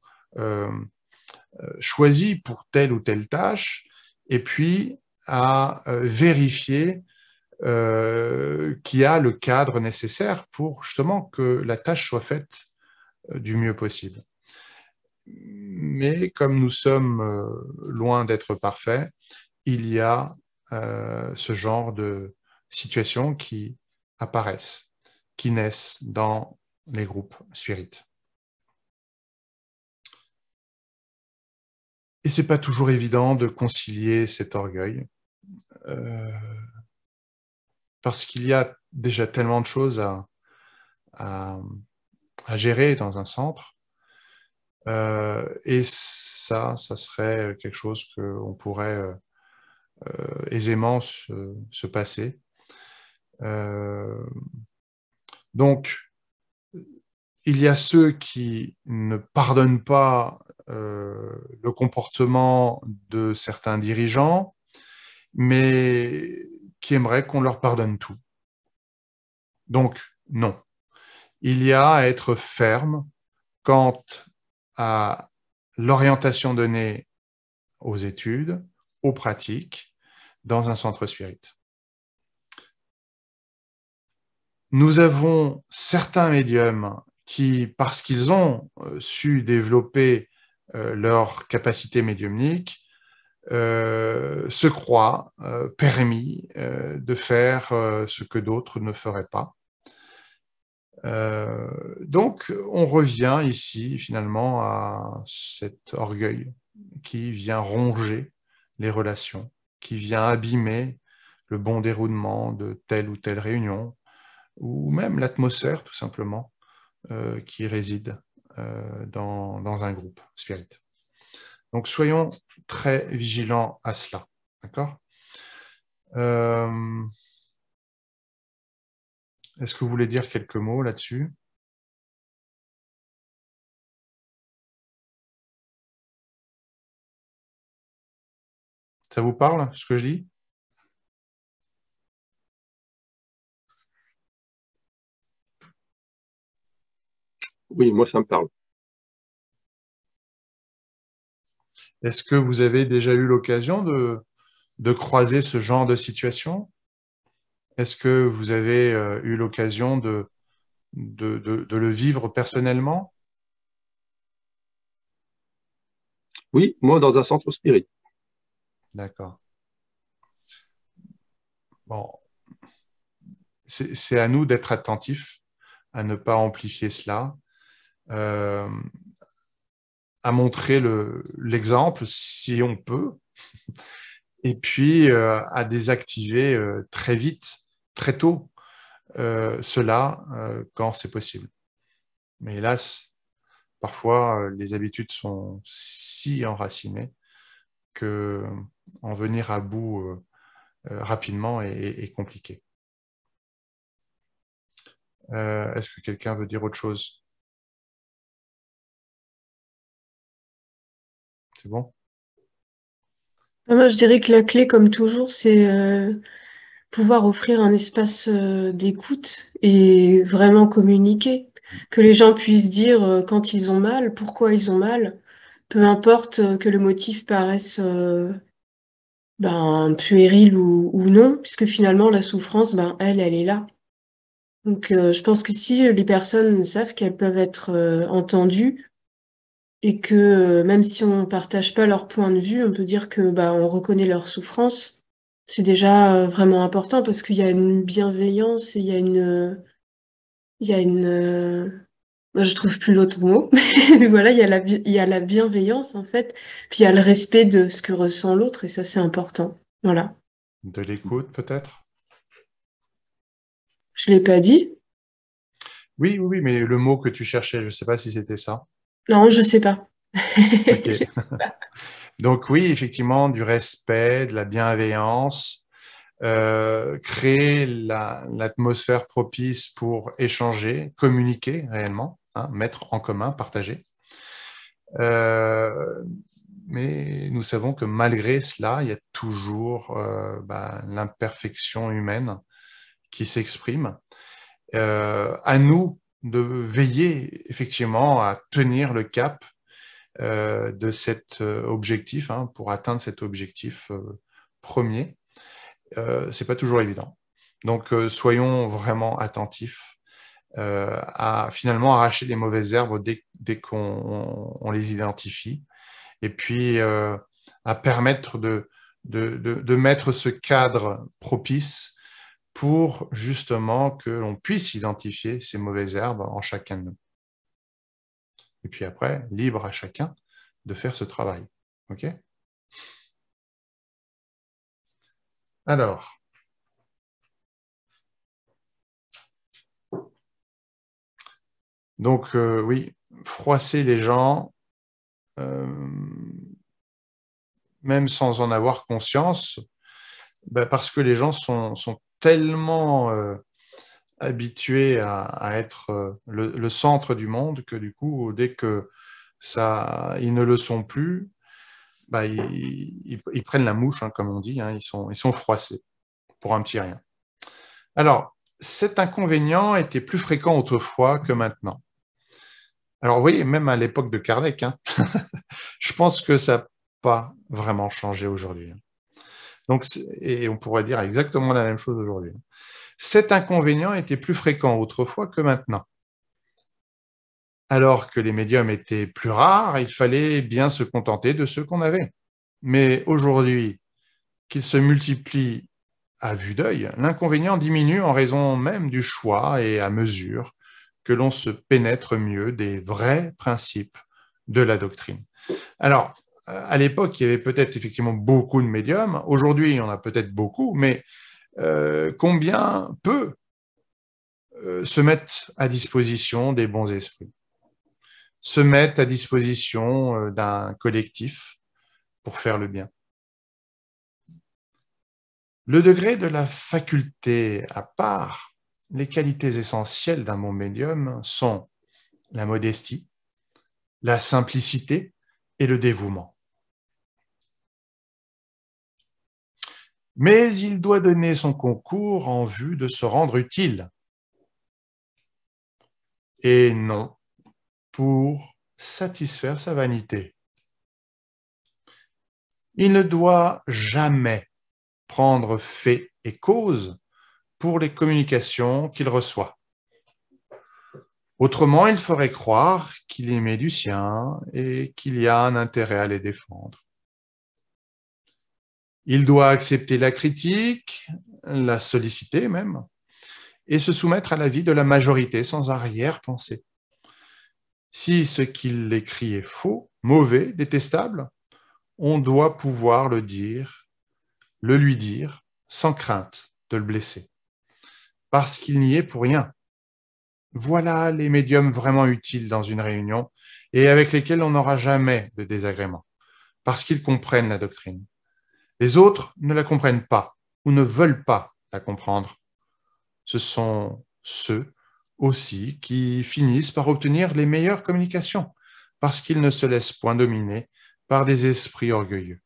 choisit pour telle ou telle tâche, et puis à vérifier qu'il y a le cadre nécessaire pour justement que la tâche soit faite du mieux possible. Mais comme nous sommes loin d'être parfaits, il y a euh, ce genre de situations qui apparaissent, qui naissent dans les groupes spirites. Et n'est pas toujours évident de concilier cet orgueil, euh, parce qu'il y a déjà tellement de choses à, gérer dans un centre, euh, et ça, ça serait quelque chose qu'on pourrait euh, aisément se, passer. Euh, donc, il y a ceux qui ne pardonnent pas euh, le comportement de certains dirigeants, mais qui aimeraient qu'on leur pardonne tout. Donc, non. Il y a à être ferme quant à l'orientation donnée aux études, aux pratiques, dans un centre spirit. Nous avons certains médiums qui, parce qu'ils ont euh, su développer euh, leur capacité médiumnique, euh, se croient permis de faire ce que d'autres ne feraient pas. donc on revient ici finalement à cet orgueil qui vient ronger les relations qui vient abîmer le bon déroulement de telle ou telle réunion, ou même l'atmosphère tout simplement euh, qui réside euh, dans, un groupe spirit. Donc soyons très vigilants à cela. D'accord euh, Est-ce que vous voulez dire quelques mots là-dessus Ça vous parle, ce que je dis Oui, moi, ça me parle. Est-ce que vous avez déjà eu l'occasion de, croiser ce genre de situation Est-ce que vous avez euh, eu l'occasion de, de, de, le vivre personnellement Oui, moi, dans un centre spirit. D'accord. Bon. C'est à nous d'être attentifs, à ne pas amplifier cela, euh, à montrer l'exemple si on peut, et puis euh, à désactiver euh, très vite, très tôt, cela quand c'est possible. Mais hélas, parfois, les habitudes sont si enracinées que euh, en venir à bout euh, euh, rapidement est, compliqué. Est-ce que quelqu'un veut dire autre chose C'est bon Moi, je dirais que la clé, comme toujours, c'est pouvoir offrir un espace d'écoute et vraiment communiquer. Que les gens puissent dire quand ils ont mal, pourquoi ils ont mal, peu importe euh, que le motif paraisse euh, ben, puéril ou, non, puisque finalement la souffrance, ben, elle, elle est là. Donc euh, je pense que si les personnes savent qu'elles peuvent être entendues et que même si on ne partage pas leur point de vue, on peut dire que ben, on reconnaît leur souffrance, c'est déjà vraiment important parce qu'il y a une bienveillance et il y a une... il y a une je trouve plus l'autre mot, mais voilà, il y, a la, bienveillance en fait, puis il y a le respect de ce que ressent l'autre, et ça c'est important. Voilà. De l'écoute peut-être Je ne l'ai pas dit. Oui, oui, mais le mot que tu cherchais, je ne sais pas si c'était ça. Non, je ne sais pas. Donc oui, effectivement, du respect, de la bienveillance, euh, créer l'atmosphère propice pour échanger, communiquer réellement. Hein, mettre en commun, partager. Euh, mais nous savons que malgré cela, il y a toujours euh, bah, l'imperfection humaine qui s'exprime. Euh, à nous de veiller effectivement à tenir le cap de cet objectif hein, pour atteindre cet objectif premier. c'est pas toujours évident. Donc soyons vraiment attentifs euh, à finalement arracher les mauvaises herbes dès, qu'on les identifie, et puis euh, à permettre de, de, de, de, mettre ce cadre propice pour justement que l'on puisse identifier ces mauvaises herbes en chacun de nous. Et puis après, libre à chacun de faire ce travail. OK Alors, Donc euh, oui, froisser les gens, euh, même sans en avoir conscience, bah, parce que les gens sont, tellement euh, habitués à, être le, centre du monde que du coup, dès que ça, ils ne le sont plus, bah, ils, prennent la mouche, hein, comme on dit, hein, ils, sont, ils sont froissés pour un petit rien. Alors, cet inconvénient était plus fréquent autrefois que maintenant. Alors, vous voyez, même à l'époque de Kardec, hein, je pense que ça n'a pas vraiment changé aujourd'hui. Hein. et on pourrait dire exactement la même chose aujourd'hui. Hein. Cet inconvénient était plus fréquent autrefois que maintenant. Alors que les médiums étaient plus rares, il fallait bien se contenter de ceux qu'on avait. Mais aujourd'hui, qu'ils se multiplient à vue d'œil, l'inconvénient diminue en raison même du choix et à mesure que l'on se pénètre mieux des vrais principes de la doctrine. Alors, à l'époque, il y avait peut-être effectivement beaucoup de médiums. Aujourd'hui, il y en a peut-être beaucoup, mais euh, combien peu euh, se mettent à disposition des bons esprits, se mettent à disposition euh, d'un collectif pour faire le bien. Le degré de la faculté à part les qualités essentielles d'un bon médium sont la modestie, la simplicité et le dévouement. Mais il doit donner son concours en vue de se rendre utile et non pour satisfaire sa vanité. Il ne doit jamais prendre fait et cause pour les communications qu'il reçoit. Autrement, il ferait croire qu'il aimait du sien et qu'il y a un intérêt à les défendre. Il doit accepter la critique, la solliciter même, et se soumettre à l'avis de la majorité sans arrière-pensée. Si ce qu'il écrit est faux, mauvais, détestable, on doit pouvoir le dire, le lui dire, sans crainte de le blesser parce qu'il n'y est pour rien. Voilà les médiums vraiment utiles dans une réunion et avec lesquels on n'aura jamais de désagrément, parce qu'ils comprennent la doctrine. Les autres ne la comprennent pas ou ne veulent pas la comprendre. Ce sont ceux aussi qui finissent par obtenir les meilleures communications, parce qu'ils ne se laissent point dominer par des esprits orgueilleux.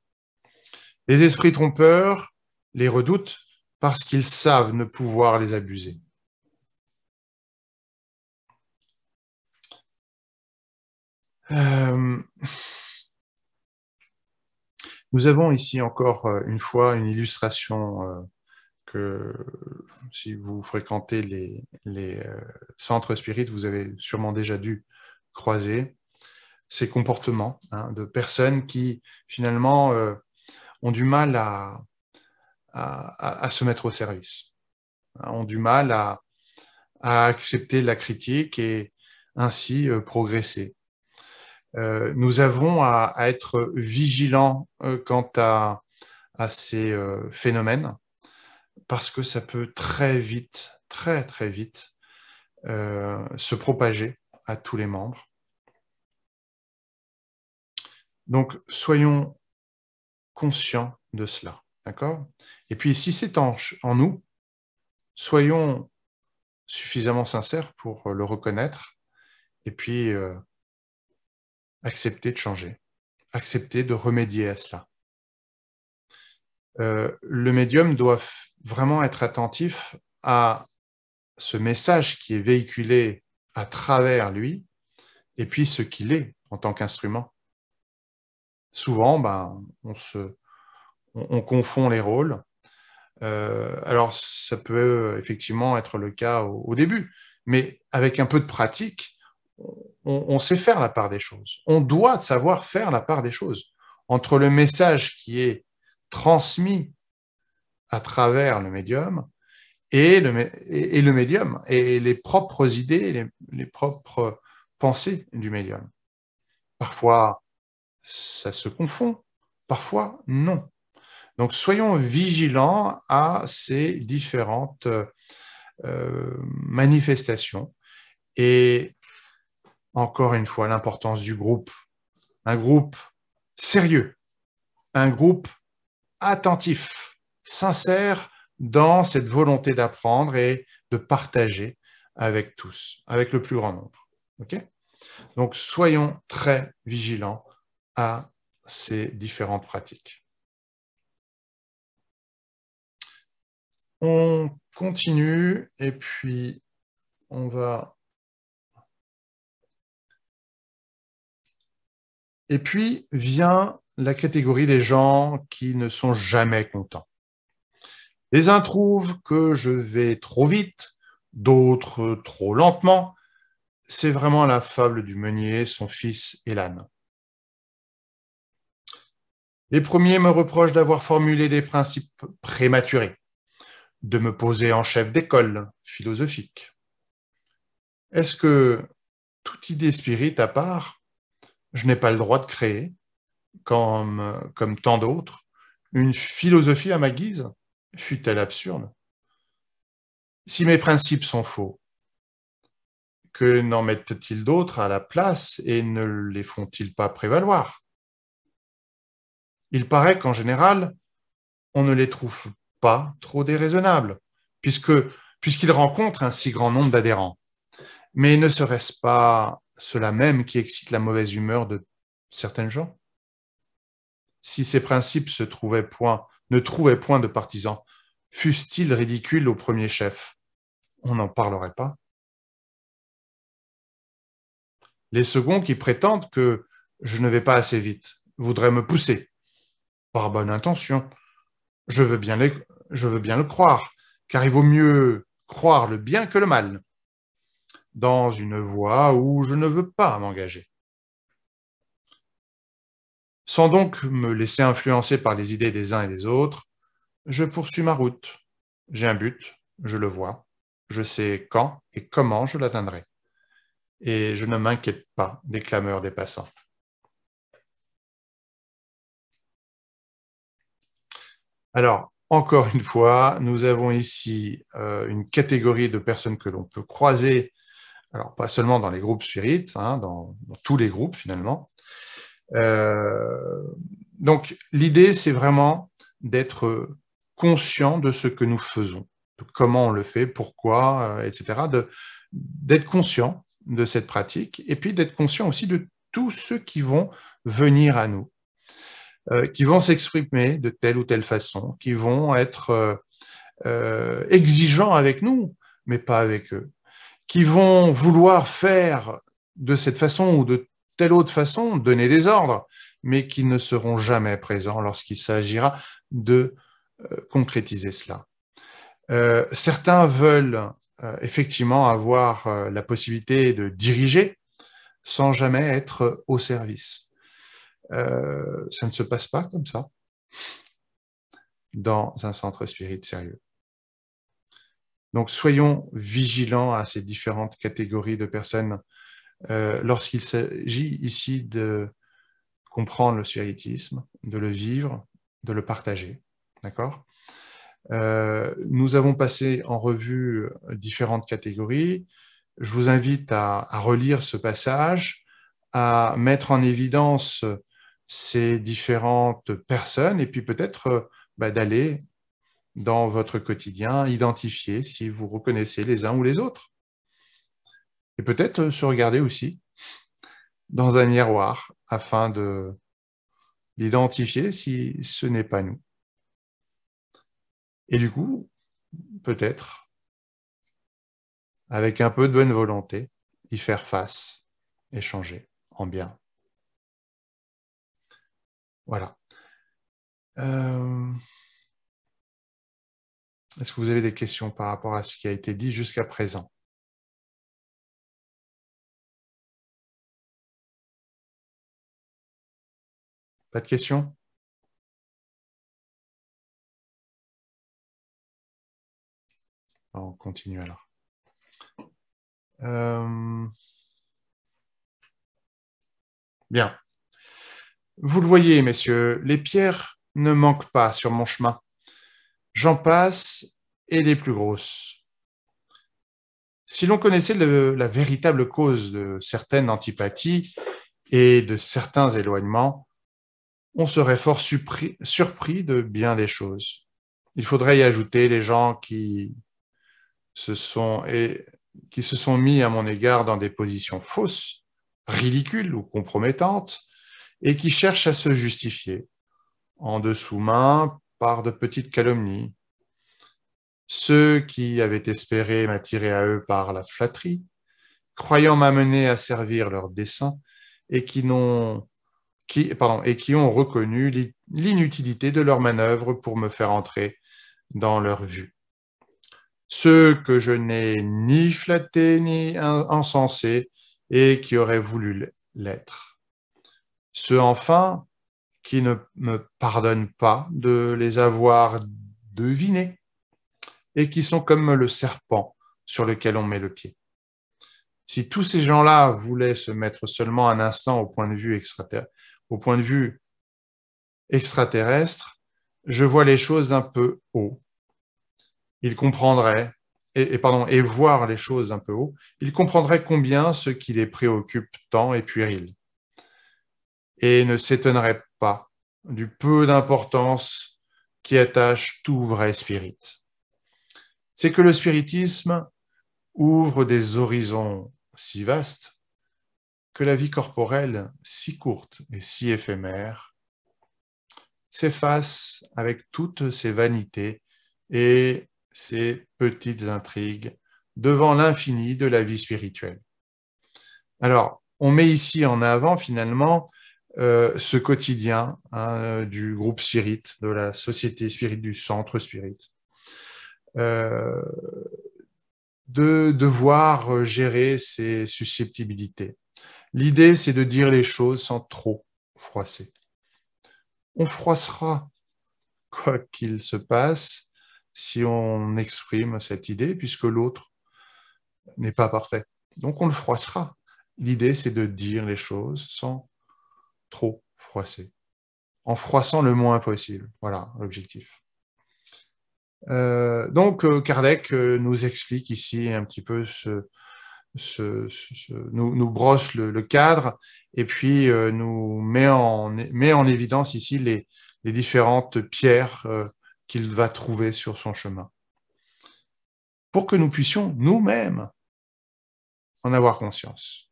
Les esprits trompeurs les redoutent parce qu'ils savent ne pouvoir les abuser. Euh, nous avons ici encore euh, une fois une illustration euh, que si vous fréquentez les, centres spirites, vous avez sûrement déjà dû croiser ces comportements hein, de personnes qui finalement ont du mal à, à, se mettre au service, hein, ont du mal à, accepter la critique et ainsi euh, progresser. Euh, nous avons à, être vigilants euh, quant à, ces phénomènes parce que ça peut très vite, très très vite se propager à tous les membres. Donc soyons conscients de cela. Et puis, si c'est en, nous, soyons suffisamment sincères pour euh, le reconnaître et puis euh, accepter de changer, accepter de remédier à cela. Euh, le médium doit vraiment être attentif à ce message qui est véhiculé à travers lui et puis ce qu'il est en tant qu'instrument. Souvent, ben, on se on, confond les rôles. Euh, alors, ça peut euh, effectivement être le cas au, début, mais avec un peu de pratique, on, sait faire la part des choses. On doit savoir faire la part des choses entre le message qui est transmis à travers le médium et le, médium et les propres idées, les propres pensées du médium. Parfois, ça se confond, parfois non. Donc soyons vigilants à ces différentes euh, manifestations et encore une fois l'importance du groupe, un groupe sérieux, un groupe attentif, sincère dans cette volonté d'apprendre et de partager avec tous, avec le plus grand nombre. Donc soyons très vigilants à ces différentes pratiques. On continue et puis on va... Et puis vient la catégorie des gens qui ne sont jamais contents. Les uns trouvent que je vais trop vite, d'autres trop lentement. C'est vraiment la fable du meunier, son fils et l'âne. Les premiers me reprochent d'avoir formulé des principes prématurés de me poser en chef d'école philosophique. Est-ce que toute idée spirite à part, je n'ai pas le droit de créer, comme, tant d'autres, une philosophie à ma guise, fut-elle absurde Si mes principes sont faux, que n'en mettent-ils d'autres à la place et ne les font-ils pas prévaloir Il paraît qu'en général, on ne les trouve trop déraisonnable, puisque, puisqu'il rencontre un si grand nombre d'adhérents. Mais ne serait-ce pas cela même qui excite la mauvaise humeur de certaines gens Si ces principes se trouvaient point, ne trouvaient point de partisans, fussent-ils ridicules au premier chef On n'en parlerait pas. Les seconds qui prétendent que je ne vais pas assez vite voudraient me pousser, par bonne intention. Je veux bien les, je veux bien le croire, car il vaut mieux croire le bien que le mal, dans une voie où je ne veux pas m'engager. Sans donc me laisser influencer par les idées des uns et des autres, je poursuis ma route. J'ai un but, je le vois, je sais quand et comment je l'atteindrai. Et je ne m'inquiète pas des clameurs des passants. Alors, encore une fois, nous avons ici euh, une catégorie de personnes que l'on peut croiser, alors pas seulement dans les groupes spirites, hein, dans, tous les groupes finalement. Euh, donc l'idée, c'est vraiment d'être conscient de ce que nous faisons, de comment on le fait, pourquoi, euh, etc. D'être conscient de cette pratique et puis d'être conscient aussi de tous ceux qui vont venir à nous. Euh, qui vont s'exprimer de telle ou telle façon, qui vont être euh, euh, exigeants avec nous, mais pas avec eux, qui vont vouloir faire de cette façon ou de telle autre façon, donner des ordres, mais qui ne seront jamais présents lorsqu'il s'agira de concrétiser cela. certains veulent effectivement avoir la possibilité de diriger sans jamais être au service. Euh, ça ne se passe pas comme ça dans un centre spirit sérieux. Donc soyons vigilants à ces différentes catégories de personnes euh, lorsqu'il s'agit ici de comprendre le spiritisme, de le vivre, de le partager. D'accord euh, Nous avons passé en revue différentes catégories. Je vous invite à relire ce passage, à mettre en évidence ces différentes personnes et puis peut-être euh, bah, d'aller dans votre quotidien identifier si vous reconnaissez les uns ou les autres. Et peut-être euh, se regarder aussi dans un miroir afin de l'identifier si ce n'est pas nous. Et du coup, peut-être, avec un peu de bonne volonté, y faire face et changer en bien. Voilà. Euh, est-ce que vous avez des questions par rapport à ce qui a été dit jusqu'à présent Pas de questions On continue alors. Euh, bien. Vous le voyez, messieurs, les pierres ne manquent pas sur mon chemin. J'en passe et les plus grosses. Si l'on connaissait la véritable cause de certaines antipathies et de certains éloignements, on serait fort surpris, de bien des choses. Il faudrait y ajouter les gens qui se sont, et, qui se sont mis à mon égard dans des positions fausses, ridicules ou compromettantes, et qui cherchent à se justifier en dessous main par de petites calomnies. Ceux qui avaient espéré m'attirer à eux par la flatterie, croyant m'amener à servir leur dessein, et qui n'ont pardon, et qui ont reconnu l'inutilité de leur manœuvre pour me faire entrer dans leur vue. Ceux que je n'ai ni flattés ni encensé, et qui auraient voulu l'être. Ceux enfin qui ne me pardonnent pas de les avoir devinés et qui sont comme le serpent sur lequel on met le pied. Si tous ces gens-là voulaient se mettre seulement un instant au point de vue extraterrestre, au point de vue extraterrestre, je vois les choses un peu haut. Ils comprendraient, et, et, pardon, et voir les choses un peu haut, ils comprendraient combien ce qui les préoccupe tant est puéril et ne s'étonnerait pas du peu d'importance qui attache tout vrai spirit. C'est que le spiritisme ouvre des horizons si vastes que la vie corporelle, si courte et si éphémère, s'efface avec toutes ses vanités et ses petites intrigues devant l'infini de la vie spirituelle. Alors, on met ici en avant finalement euh, ce quotidien hein, euh, du groupe Spirit, de la société Spirit, du centre Spirit. Euh, de devoir gérer ses susceptibilités. L'idée, c'est de dire les choses sans trop froisser. On froissera quoi qu'il se passe si on exprime cette idée, puisque l'autre n'est pas parfait. Donc on le froissera. L'idée, c'est de dire les choses sans trop froissé. En froissant le moins possible. Voilà l'objectif. Euh, donc euh, Kardec euh, nous explique ici un petit peu ce, nous, brosse le, cadre et puis nous met en, met en, évidence ici les, différentes pierres qu'il va trouver sur son chemin. Pour que nous puissions nous-mêmes en avoir conscience.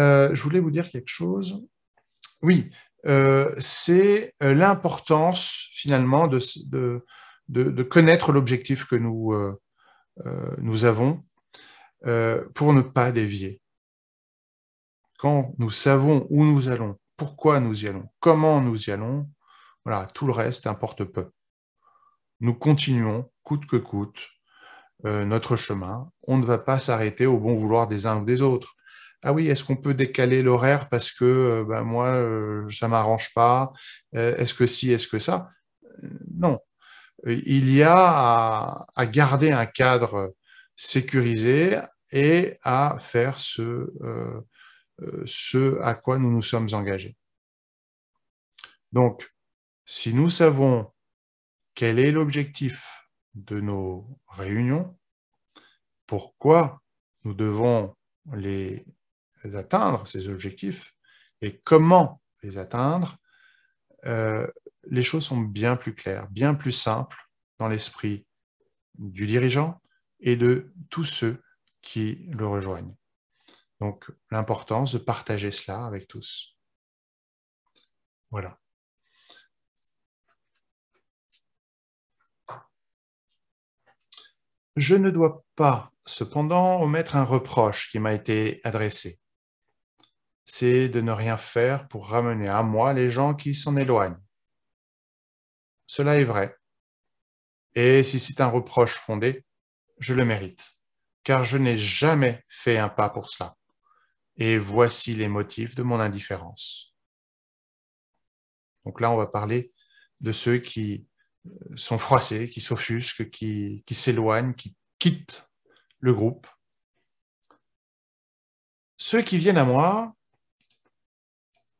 Euh, je voulais vous dire quelque chose. Oui, euh, c'est euh, l'importance finalement de, connaître l'objectif que nous, nous avons pour ne pas dévier. Quand nous savons où nous allons, pourquoi nous y allons, comment nous y allons, voilà, tout le reste importe peu. Nous continuons, coûte que coûte, notre chemin. On ne va pas s'arrêter au bon vouloir des uns ou des autres ah oui, est-ce qu'on peut décaler l'horaire parce que ben moi, euh, ça ne m'arrange pas euh, Est-ce que si, est-ce que ça Non. Il y a à, garder un cadre sécurisé et à faire ce, ce à quoi nous nous sommes engagés. Donc, si nous savons quel est l'objectif de nos réunions, pourquoi nous devons les atteindre, ces objectifs, et comment les atteindre, euh, les choses sont bien plus claires, bien plus simples dans l'esprit du dirigeant et de tous ceux qui le rejoignent. Donc l'importance de partager cela avec tous. Voilà. Je ne dois pas, cependant, omettre un reproche qui m'a été adressé c'est de ne rien faire pour ramener à moi les gens qui s'en éloignent. Cela est vrai. Et si c'est un reproche fondé, je le mérite, car je n'ai jamais fait un pas pour cela. Et voici les motifs de mon indifférence. Donc là, on va parler de ceux qui euh, sont froissés, qui s'offusquent, qui, s'éloignent, qui quittent le groupe. Ceux qui viennent à moi,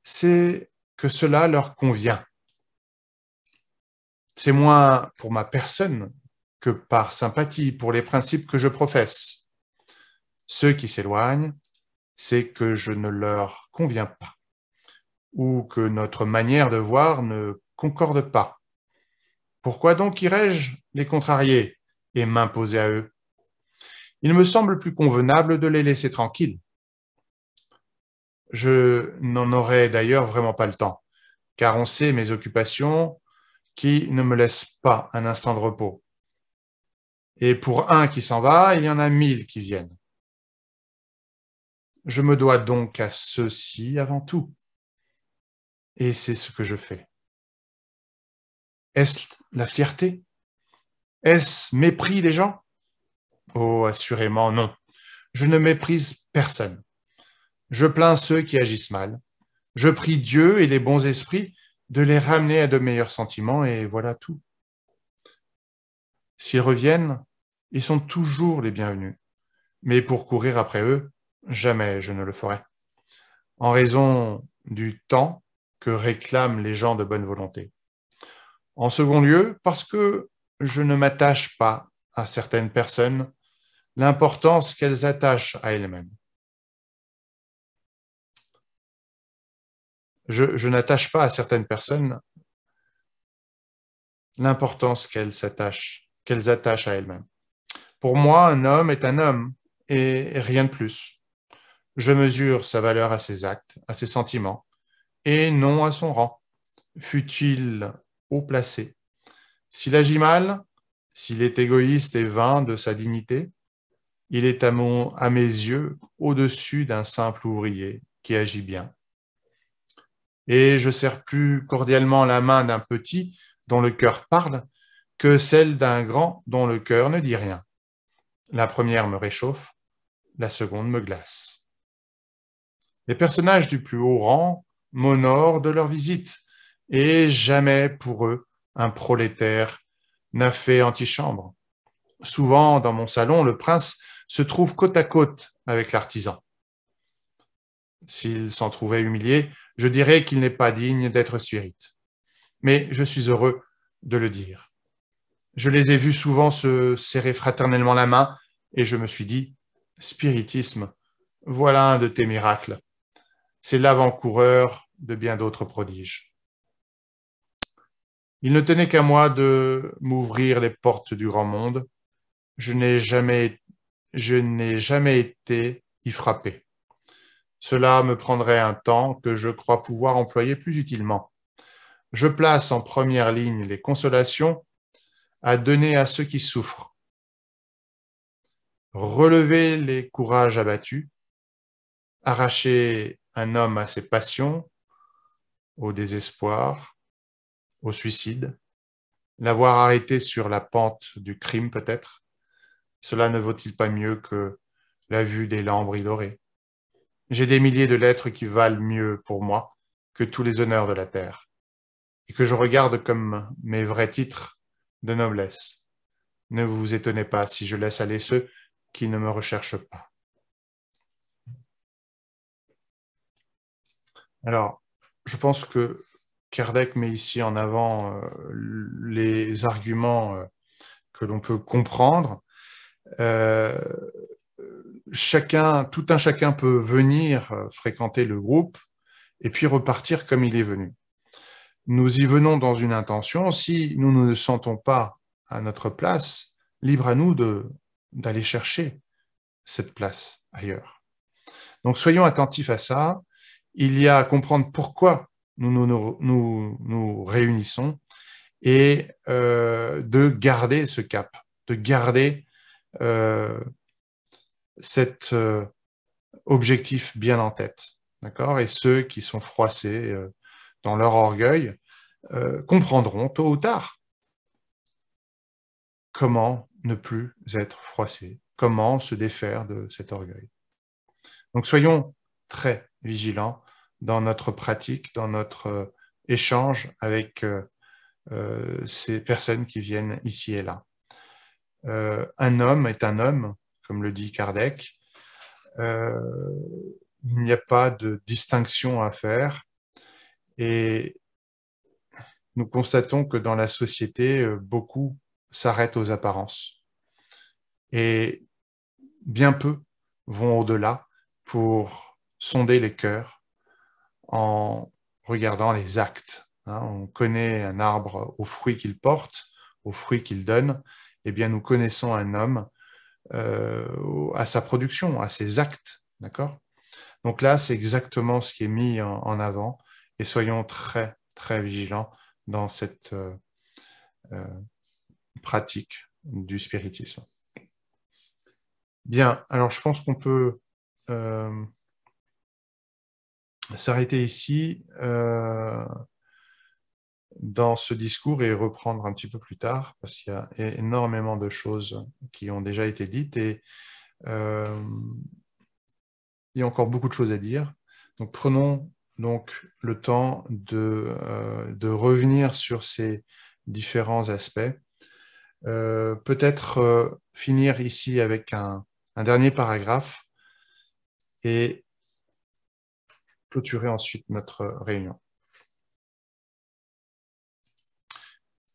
c'est que cela leur convient. C'est moins pour ma personne que par sympathie pour les principes que je professe. Ceux qui s'éloignent, c'est que je ne leur conviens pas, ou que notre manière de voir ne concorde pas. Pourquoi donc irais-je les contrarier et m'imposer à eux Il me semble plus convenable de les laisser tranquilles je n'en aurais d'ailleurs vraiment pas le temps, car on sait mes occupations qui ne me laissent pas un instant de repos. Et pour un qui s'en va, il y en a mille qui viennent. Je me dois donc à ceci avant tout. Et c'est ce que je fais. Est-ce la fierté Est-ce mépris des gens Oh, assurément non. Je ne méprise personne. Je plains ceux qui agissent mal. Je prie Dieu et les bons esprits de les ramener à de meilleurs sentiments et voilà tout. S'ils reviennent, ils sont toujours les bienvenus. Mais pour courir après eux, jamais je ne le ferai. En raison du temps que réclament les gens de bonne volonté. En second lieu, parce que je ne m'attache pas à certaines personnes l'importance qu'elles attachent à elles-mêmes. je, n'attache pas à certaines personnes l'importance qu'elles s'attachent, qu'elles attachent à elles-mêmes. Pour moi, un homme est un homme et rien de plus. Je mesure sa valeur à ses actes, à ses sentiments, et non à son rang, fut il haut placé. S'il agit mal, s'il est égoïste et vain de sa dignité, il est à mes yeux au-dessus d'un simple ouvrier qui agit bien et je serre plus cordialement la main d'un petit dont le cœur parle que celle d'un grand dont le cœur ne dit rien. La première me réchauffe, la seconde me glace. Les personnages du plus haut rang m'honorent de leur visite, et jamais pour eux un prolétaire n'a fait antichambre. Souvent, dans mon salon, le prince se trouve côte à côte avec l'artisan. S'il s'en trouvait humilié, je dirais qu'il n'est pas digne d'être spirite, Mais je suis heureux de le dire. Je les ai vus souvent se serrer fraternellement la main et je me suis dit, spiritisme, voilà un de tes miracles. C'est l'avant-coureur de bien d'autres prodiges. Il ne tenait qu'à moi de m'ouvrir les portes du grand monde. Je n'ai jamais, je n'ai jamais été y frappé. Cela me prendrait un temps que je crois pouvoir employer plus utilement. Je place en première ligne les consolations à donner à ceux qui souffrent. Relever les courages abattus, arracher un homme à ses passions, au désespoir, au suicide, l'avoir arrêté sur la pente du crime peut-être, cela ne vaut-il pas mieux que la vue des lambris dorés j'ai des milliers de lettres qui valent mieux pour moi que tous les honneurs de la terre, et que je regarde comme mes vrais titres de noblesse. Ne vous étonnez pas si je laisse aller ceux qui ne me recherchent pas. Alors, je pense que Kardec met ici en avant euh, les arguments euh, que l'on peut comprendre. Euh, chacun, tout un chacun peut venir euh, fréquenter le groupe et puis repartir comme il est venu. Nous y venons dans une intention. Si nous ne nous sentons pas à notre place, libre à nous d'aller chercher cette place ailleurs. Donc soyons attentifs à ça. Il y a à comprendre pourquoi nous nous, réunissons et euh, de garder ce cap, de garder euh, cet euh, objectif bien en tête. D'accord Et ceux qui sont froissés euh, dans leur orgueil euh, comprendront tôt ou tard comment ne plus être froissés, comment se défaire de cet orgueil. Donc soyons très vigilants dans notre pratique, dans notre échange avec ces personnes qui viennent ici et là. un homme est un homme comme le dit Kardec. Euh, il n'y a pas de distinction à faire. Et nous constatons que dans la société, euh, beaucoup s'arrêtent aux apparences. Et bien peu vont au-delà pour sonder les cœurs en regardant les actes. Hein. on connaît un arbre aux fruits qu'il porte, aux fruits qu'il donne. Eh bien, nous connaissons un homme euh, à sa production, à ses actes. D'accord Donc là, c'est exactement ce qui est mis en, avant. Et soyons très, très vigilants dans cette euh, euh, pratique du spiritisme. Bien, alors je pense qu'on peut s'arrêter ici dans ce discours et reprendre un petit peu plus tard, parce qu'il y a énormément de choses qui ont déjà été dites et euh, il y a encore beaucoup de choses à dire. Donc prenons donc le temps de, euh, de revenir sur ces différents aspects. Euh, peut-être finir ici avec un, un dernier paragraphe et clôturer ensuite notre réunion.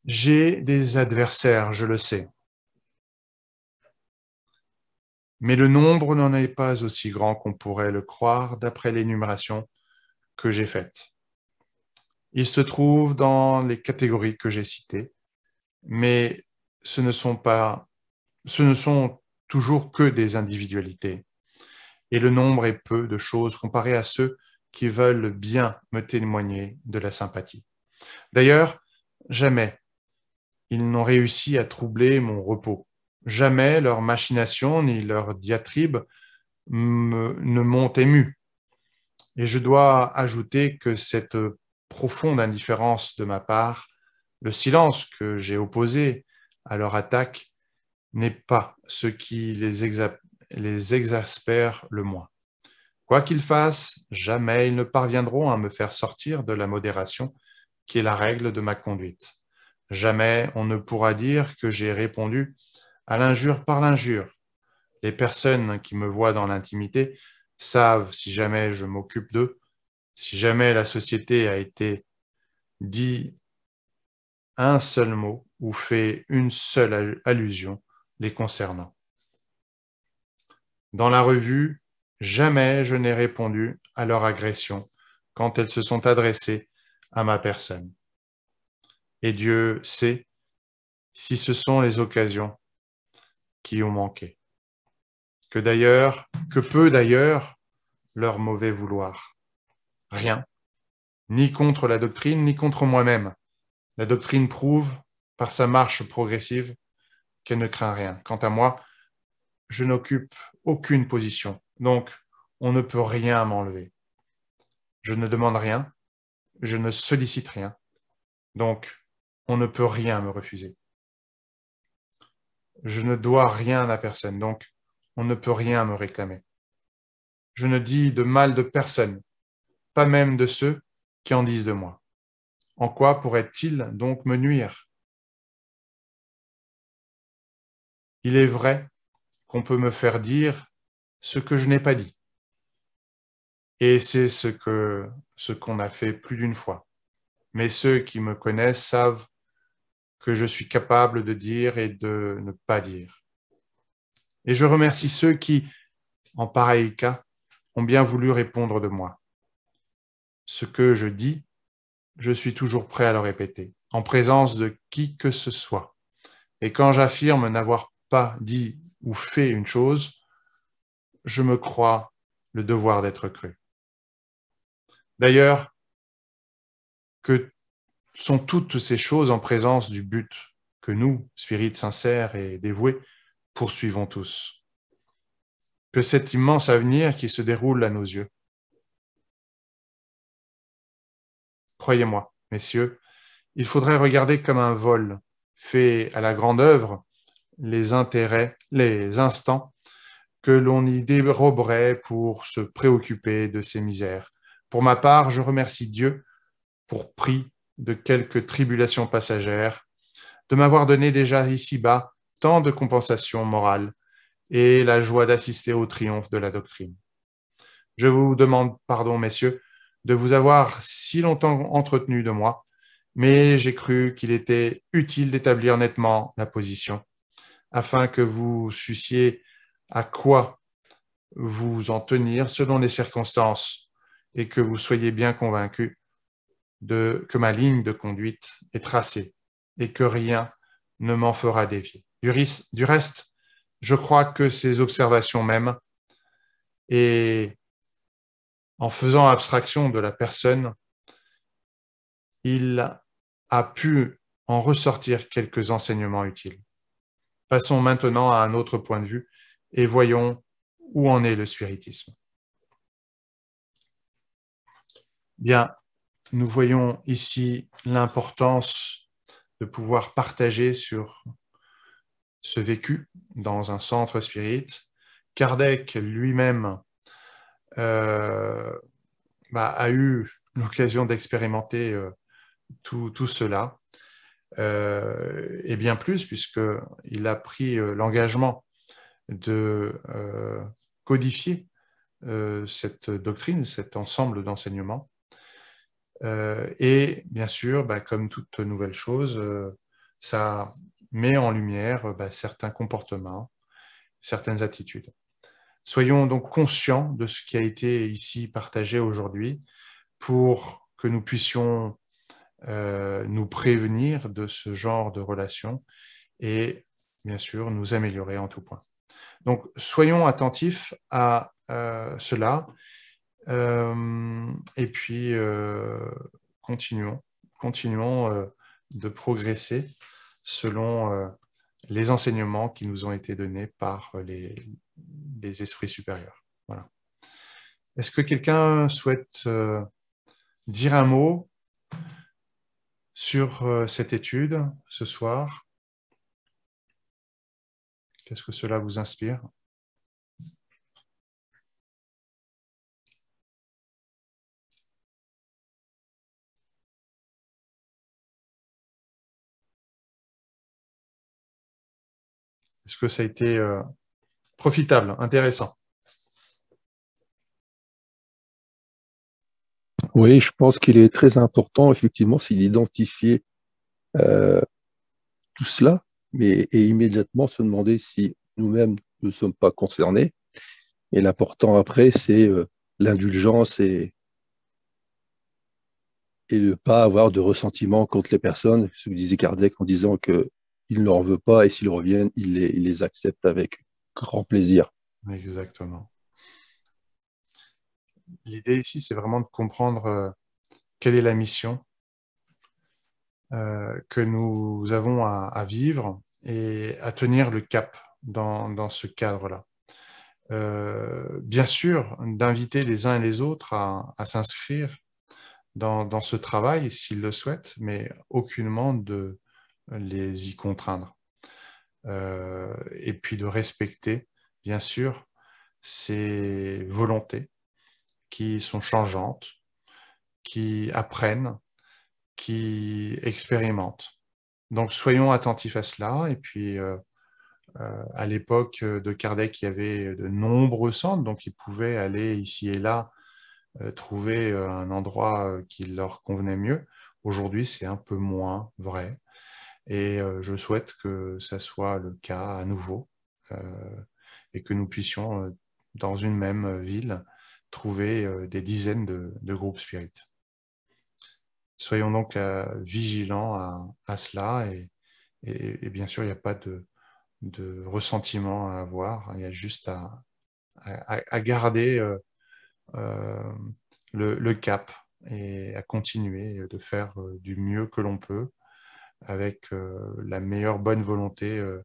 J'ai des adversaires, je le sais. Mais le nombre n'en est pas aussi grand qu'on pourrait le croire d'après l'énumération que j'ai faite. Ils se trouvent dans les catégories que j'ai citées, mais ce ne sont pas, ce ne sont toujours que des individualités. Et le nombre est peu de choses comparé à ceux qui veulent bien me témoigner de la sympathie. D'ailleurs, jamais ils n'ont réussi à troubler mon repos. Jamais leur machination ni leurs diatribes ne m'ont ému. Et je dois ajouter que cette profonde indifférence de ma part, le silence que j'ai opposé à leur attaque, n'est pas ce qui les exaspère le moins. Quoi qu'ils fassent, jamais ils ne parviendront à me faire sortir de la modération qui est la règle de ma conduite. Jamais on ne pourra dire que j'ai répondu à l'injure par l'injure. Les personnes qui me voient dans l'intimité savent si jamais je m'occupe d'eux, si jamais la société a été dit un seul mot ou fait une seule allusion les concernant. Dans la revue, jamais je n'ai répondu à leur agression quand elles se sont adressées à ma personne. Et Dieu sait si ce sont les occasions qui ont manqué. Que d'ailleurs, que peut d'ailleurs leur mauvais vouloir Rien, ni contre la doctrine, ni contre moi-même. La doctrine prouve, par sa marche progressive, qu'elle ne craint rien. Quant à moi, je n'occupe aucune position, donc on ne peut rien m'enlever. Je ne demande rien, je ne sollicite rien, donc on ne peut rien me refuser. Je ne dois rien à personne, donc on ne peut rien me réclamer. Je ne dis de mal de personne, pas même de ceux qui en disent de moi. En quoi pourrait-il donc me nuire Il est vrai qu'on peut me faire dire ce que je n'ai pas dit. Et c'est ce que ce qu'on a fait plus d'une fois. Mais ceux qui me connaissent savent que je suis capable de dire et de ne pas dire. Et je remercie ceux qui, en pareil cas, ont bien voulu répondre de moi. Ce que je dis, je suis toujours prêt à le répéter, en présence de qui que ce soit. Et quand j'affirme n'avoir pas dit ou fait une chose, je me crois le devoir d'être cru. D'ailleurs, que sont toutes ces choses en présence du but que nous, spirites sincères et dévoués, poursuivons tous. Que cet immense avenir qui se déroule à nos yeux. Croyez-moi, messieurs, il faudrait regarder comme un vol fait à la grande œuvre les intérêts, les instants que l'on y déroberait pour se préoccuper de ces misères. Pour ma part, je remercie Dieu pour prix de quelques tribulations passagères, de m'avoir donné déjà ici-bas tant de compensations morales et la joie d'assister au triomphe de la doctrine. Je vous demande pardon, messieurs, de vous avoir si longtemps entretenu de moi, mais j'ai cru qu'il était utile d'établir nettement la position, afin que vous sussiez à quoi vous en tenir selon les circonstances, et que vous soyez bien convaincus que ma ligne de conduite est tracée et que rien ne m'en fera dévier. Du, du reste, je crois que ces observations mêmes et en faisant abstraction de la personne, il a pu en ressortir quelques enseignements utiles. Passons maintenant à un autre point de vue et voyons où en est le spiritisme. Bien, nous voyons ici l'importance de pouvoir partager sur ce vécu dans un centre spirit. Kardec lui-même euh, bah, a eu l'occasion d'expérimenter euh, tout, cela, euh, et bien plus, puisqu'il a pris l'engagement de codifier cette doctrine, cet ensemble d'enseignements, euh, et bien sûr, bah, comme toute nouvelle chose, euh, ça met en lumière euh, bah, certains comportements, certaines attitudes. Soyons donc conscients de ce qui a été ici partagé aujourd'hui pour que nous puissions nous prévenir de ce genre de relations et bien sûr nous améliorer en tout point. Donc soyons attentifs à cela euh, et puis, euh, continuons, euh, de progresser selon les enseignements qui nous ont été donnés par les, esprits supérieurs. Est-ce que quelqu'un souhaite dire un mot sur cette étude ce soir Qu'est-ce que cela vous inspire Est-ce que ça a été euh, profitable, intéressant Oui, je pense qu'il est très important, effectivement, c'est d'identifier euh, tout cela, mais et immédiatement se demander si nous-mêmes ne sommes pas concernés. Et l'important après, c'est euh, l'indulgence et, et ne pas avoir de ressentiment contre les personnes. Ce que disait Kardec en disant que il ne leur veut pas et s'ils reviennent, il les, accepte avec grand plaisir. Exactement. L'idée ici, c'est vraiment de comprendre euh, quelle est la mission euh, que nous avons à, vivre et à tenir le cap dans, ce cadre-là. Euh, bien sûr, d'inviter les uns et les autres à, s'inscrire dans, ce travail s'ils le souhaitent, mais aucunement de, les y contraindre. Euh, et puis de respecter, bien sûr, ces volontés qui sont changeantes, qui apprennent, qui expérimentent. Donc soyons attentifs à cela. Et puis, euh, euh, à l'époque de Kardec, il y avait de nombreux centres, donc ils pouvaient aller ici et là trouver un endroit qui leur convenait mieux. Aujourd'hui, c'est un peu moins vrai. Et euh, je souhaite que ça soit le cas à nouveau euh, et que nous puissions, euh, dans une même ville, trouver des dizaines de, groupes spirites. Soyons donc vigilants à, cela et, bien sûr, il n'y a pas de, ressentiment à avoir, il y a juste à, garder le, cap et à continuer de faire du mieux que l'on peut avec euh, la meilleure bonne volonté euh,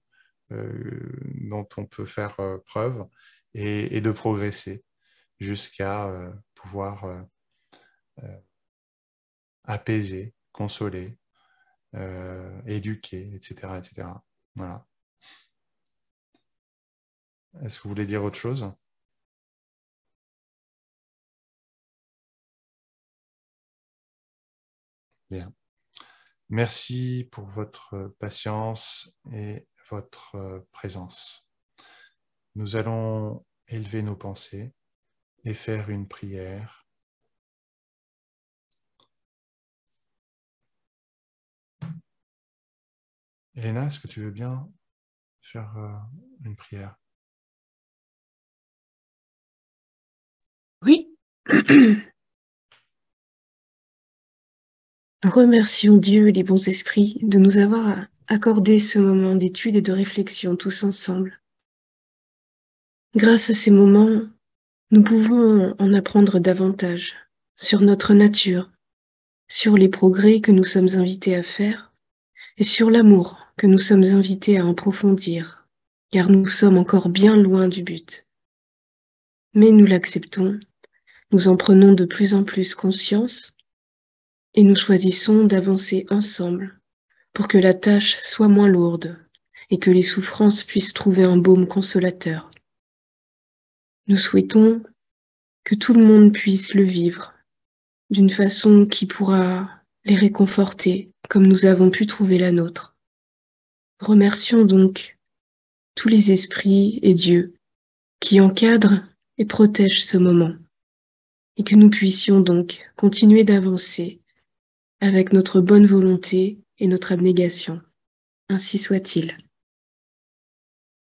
euh, dont on peut faire preuve et, de progresser jusqu'à pouvoir apaiser, consoler, éduquer, etc. etc. Voilà. Est-ce que vous voulez dire autre chose Bien. Merci pour votre euh, patience et votre euh, présence. Nous allons élever nos pensées et faire une prière. Elena, est-ce que tu veux bien faire euh, une prière Oui. Remercions Dieu et les bons esprits de nous avoir accordé ce moment d'étude et de réflexion tous ensemble. Grâce à ces moments, nous pouvons en apprendre davantage sur notre nature, sur les progrès que nous sommes invités à faire et sur l'amour que nous sommes invités à approfondir, car nous sommes encore bien loin du but. Mais nous l'acceptons, nous en prenons de plus en plus conscience et nous choisissons d'avancer ensemble pour que la tâche soit moins lourde et que les souffrances puissent trouver un baume consolateur. Nous souhaitons que tout le monde puisse le vivre d'une façon qui pourra les réconforter comme nous avons pu trouver la nôtre. Remercions donc tous les esprits et Dieu qui encadrent et protègent ce moment et que nous puissions donc continuer d'avancer avec notre bonne volonté et notre abnégation. Ainsi soit-il.